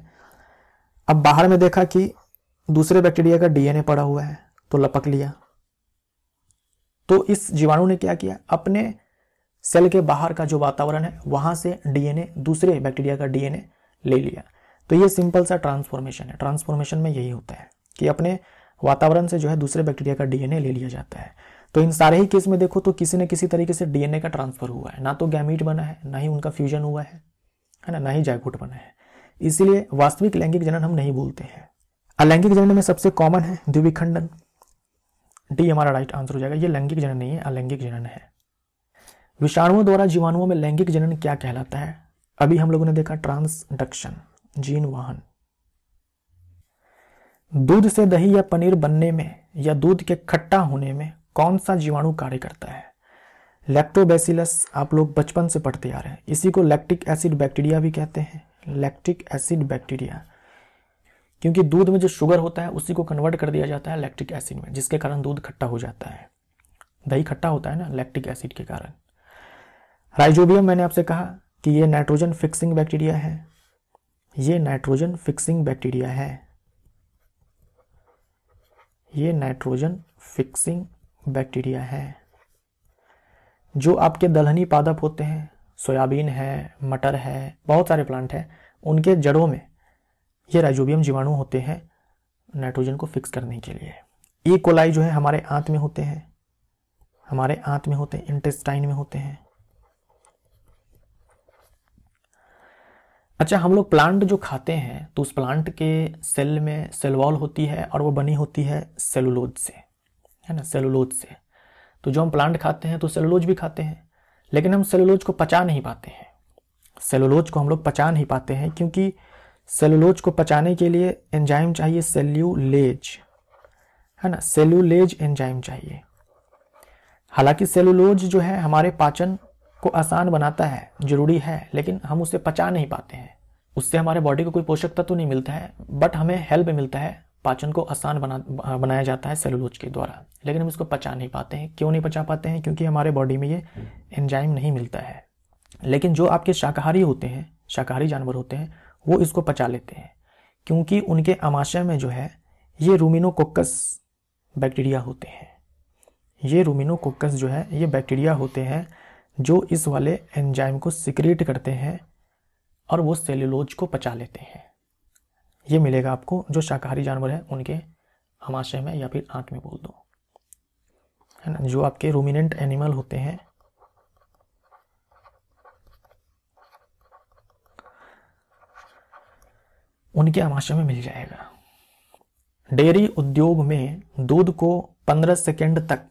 अब बाहर में देखा कि दूसरे बैक्टीरिया का डीएनए पड़ा हुआ है तो लपक लिया तो इस जीवाणु ने क्या किया अपने सेल के बाहर का जो वातावरण है वहां से डीएनए दूसरे बैक्टीरिया का डीएनए ले लिया तो ये सिंपल सा ट्रांसफॉर्मेशन है ट्रांसफॉर्मेशन में यही होता है कि अपने वातावरण से जो है दूसरे बैक्टीरिया का डीएनए ले लिया जाता है तो इन सारे ही केस में देखो तो किसी न किसी तरीके से डीएनए का ट्रांसफर हुआ है ना तो गैमीट बना है ना ही उनका फ्यूजन हुआ है है ना ना ही जायकोट बना है इसीलिए वास्तविक लैंगिक जनन हम नहीं बोलते हैं अलैंगिक जनन में सबसे कॉमन है द्विविखंडन डी हमारा राइट आंसर हो जाएगा ये लैंगिक जनन नहीं है अलैंगिक जनन है विषाणुओं द्वारा जीवाणुओं में लैंगिक जनन क्या कहलाता है अभी हम लोगों ने देखा ट्रांसडक्शन जीन वाहन दूध से दही या पनीर बनने में या दूध के खट्टा होने में कौन सा जीवाणु कार्य करता है लैक्टोबैसिलस आप लोग बचपन से पढ़ते आ रहे हैं इसी को लैक्टिक एसिड बैक्टीरिया भी कहते हैं लैक्टिक एसिड बैक्टीरिया क्योंकि दूध में जो शुगर होता है उसी को कन्वर्ट कर दिया जाता है लैक्टिक एसिड में जिसके कारण दूध खट्टा हो जाता है दही खट्टा होता है ना लैक्टिक एसिड के कारण राइजोबियम मैंने आपसे कहा कि ये नाइट्रोजन फिक्सिंग बैक्टीरिया है ये नाइट्रोजन फिक्सिंग बैक्टीरिया है ये नाइट्रोजन फिक्सिंग बैक्टीरिया है जो आपके दलहनी पादप होते हैं सोयाबीन है मटर है बहुत सारे प्लांट हैं उनके जड़ों में ये राइजोबियम जीवाणु होते हैं नाइट्रोजन को फिक्स करने के लिए ई e. कोलाई जो है हमारे आंत में होते हैं हमारे आंत में होते हैं इंटेस्टाइन में होते हैं अच्छा हम लोग प्लांट जो खाते हैं तो उस प्लांट के सेल में सेल वॉल होती है और वो बनी होती है सेलुलोज से है ना सेलुलोज से तो जो हम प्लांट खाते हैं तो सेलुलोज भी खाते हैं लेकिन हम सेलुलोज को पचा नहीं पाते हैं सेलुलोज को हम लोग पचा नहीं पाते हैं क्योंकि सेलुलोज को पचाने के लिए एंजाइम चाहिए सेल्यूलेज है ना सेलुलेज एंजाइम चाहिए हालांकि सेलुलोज जो है हमारे पाचन को आसान बनाता है जरूरी है लेकिन हम उसे पचा नहीं पाते हैं उससे हमारे बॉडी को कोई पोषक तत्व तो नहीं मिलता है बट हमें हेल्प मिलता है पाचन को आसान बना बनाया जाता है सेलुलोज के द्वारा लेकिन हम इसको पचा नहीं पाते हैं क्यों नहीं पचा पाते हैं क्योंकि हमारे बॉडी में ये एंजाइम नहीं मिलता है लेकिन जो आपके शाकाहारी होते हैं शाकाहारी जानवर होते हैं वो इसको पचा लेते हैं क्योंकि उनके अमाशय में जो है ये रूमिनोकोक्कस बैक्टीरिया होते हैं ये रूमिनोकोक्कस जो है ये बैक्टीरिया होते हैं जो इस वाले एंजाइम को सिक्रेट करते हैं और वो सेलुलोज को पचा लेते हैं ये मिलेगा आपको जो शाकाहारी जानवर हैं उनके अमाशय में या फिर आँख में बोल दो है ना जो आपके रूमिनेंट एनिमल होते हैं उनके आमाशय में मिल जाएगा डेयरी उद्योग में दूध को 15 सेकेंड तक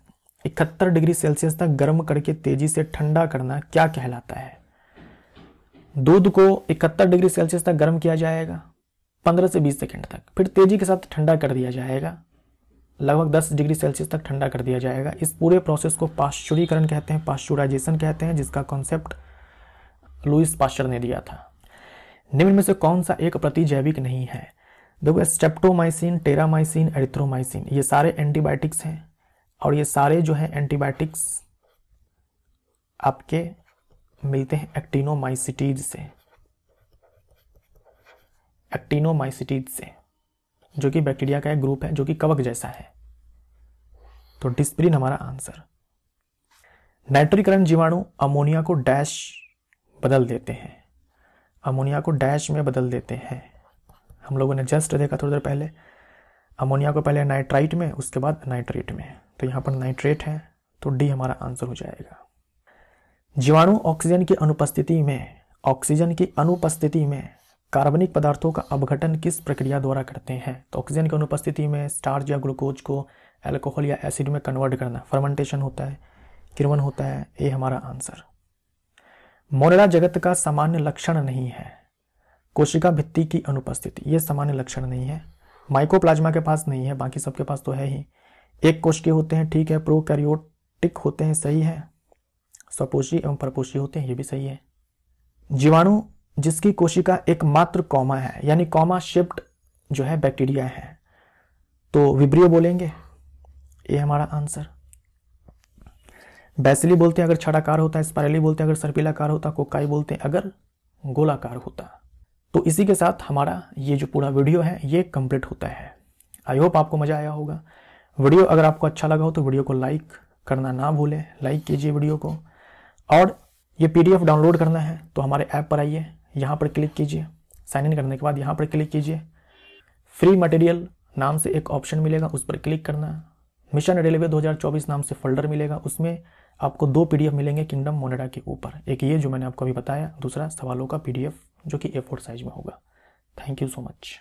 71 डिग्री सेल्सियस तक गर्म करके तेजी से ठंडा करना क्या कहलाता है दूध को 71 डिग्री सेल्सियस तक गर्म किया जाएगा 15 से 20 सेकंड तक फिर तेजी के साथ ठंडा कर दिया जाएगा लगभग 10 डिग्री सेल्सियस तक ठंडा कर दिया जाएगा इस पूरे प्रोसेस को पाश्चुरीकरण कहते हैं पाश्चुराइजेशन कहते हैं जिसका कॉन्सेप्ट लुइस पाश्चर ने दिया था निम्न में से कौन सा एक प्रतिजैविक नहीं है देखो स्टेप्टोमाइसिन टेरामाइसिन एरिथ्रोमाइसिन ये सारे एंटीबायोटिक्स हैं और ये सारे जो है एंटीबायोटिक्स आपके मिलते हैं एक्टिनोमाइसिटीज से एक्टिनोमाइसिटीज से जो कि बैक्टीरिया का एक ग्रुप है जो कि कवक जैसा है तो डिस्प्रिन हमारा आंसर नाइट्रीकरण जीवाणु अमोनिया को डैश बदल देते हैं अमोनिया को डैश में बदल देते हैं हम लोगों ने जस्ट देखा थोड़ी देर पहले अमोनिया को पहले नाइट्राइट में उसके बाद नाइट्रेट में तो यहाँ पर नाइट्रेट है तो डी हमारा आंसर हो जाएगा जीवाणु ऑक्सीजन की अनुपस्थिति में ऑक्सीजन की अनुपस्थिति में कार्बनिक पदार्थों का अपघटन किस प्रक्रिया द्वारा करते हैं तो ऑक्सीजन की अनुपस्थिति में स्टार्च या ग्लूकोज को एल्कोहल या एसिड में कन्वर्ट करना फर्मेंटेशन होता है किरवन होता है ये हमारा आंसर मोरेडा जगत का सामान्य लक्षण नहीं है कोशिका भित्ति की अनुपस्थिति ये सामान्य लक्षण नहीं है माइकोप्लाज्मा के पास नहीं है बाकी सबके पास तो है ही एक कोश के होते हैं ठीक है प्रोकैरियोटिक होते हैं सही है स्वपोषी एवं परपोषी होते हैं ये भी सही है जीवाणु जिसकी कोशिका एकमात्र कॉमा है यानी कॉमा शिफ्ट जो है बैक्टीरिया है तो विब्रियो बोलेंगे ये हमारा आंसर बैसली बोलते हैं अगर छड़ाकार होता स्पायरली बोलते हैं अगर सर्पिलाकार होता कोकाई बोलते हैं अगर गोलाकार होता तो इसी के साथ हमारा ये जो पूरा वीडियो है ये कंप्लीट होता है आई होप आपको मज़ा आया होगा वीडियो अगर आपको अच्छा लगा हो तो वीडियो को लाइक करना ना भूलें लाइक कीजिए वीडियो को और ये पीडीएफ डाउनलोड करना है तो हमारे ऐप पर आइए यहाँ पर क्लिक कीजिए साइन इन करने के बाद यहाँ पर क्लिक कीजिए फ्री मटेरियल नाम से एक ऑप्शन मिलेगा उस पर क्लिक करना मिशन रेलवे 2024 नाम से फोल्डर मिलेगा उसमें आपको दो पी मिलेंगे किंगडम मोनेडा के ऊपर एक ये जो मैंने आपको अभी बताया दूसरा सवालों का पी जो कि ए फोर साइज में होगा थैंक यू सो मच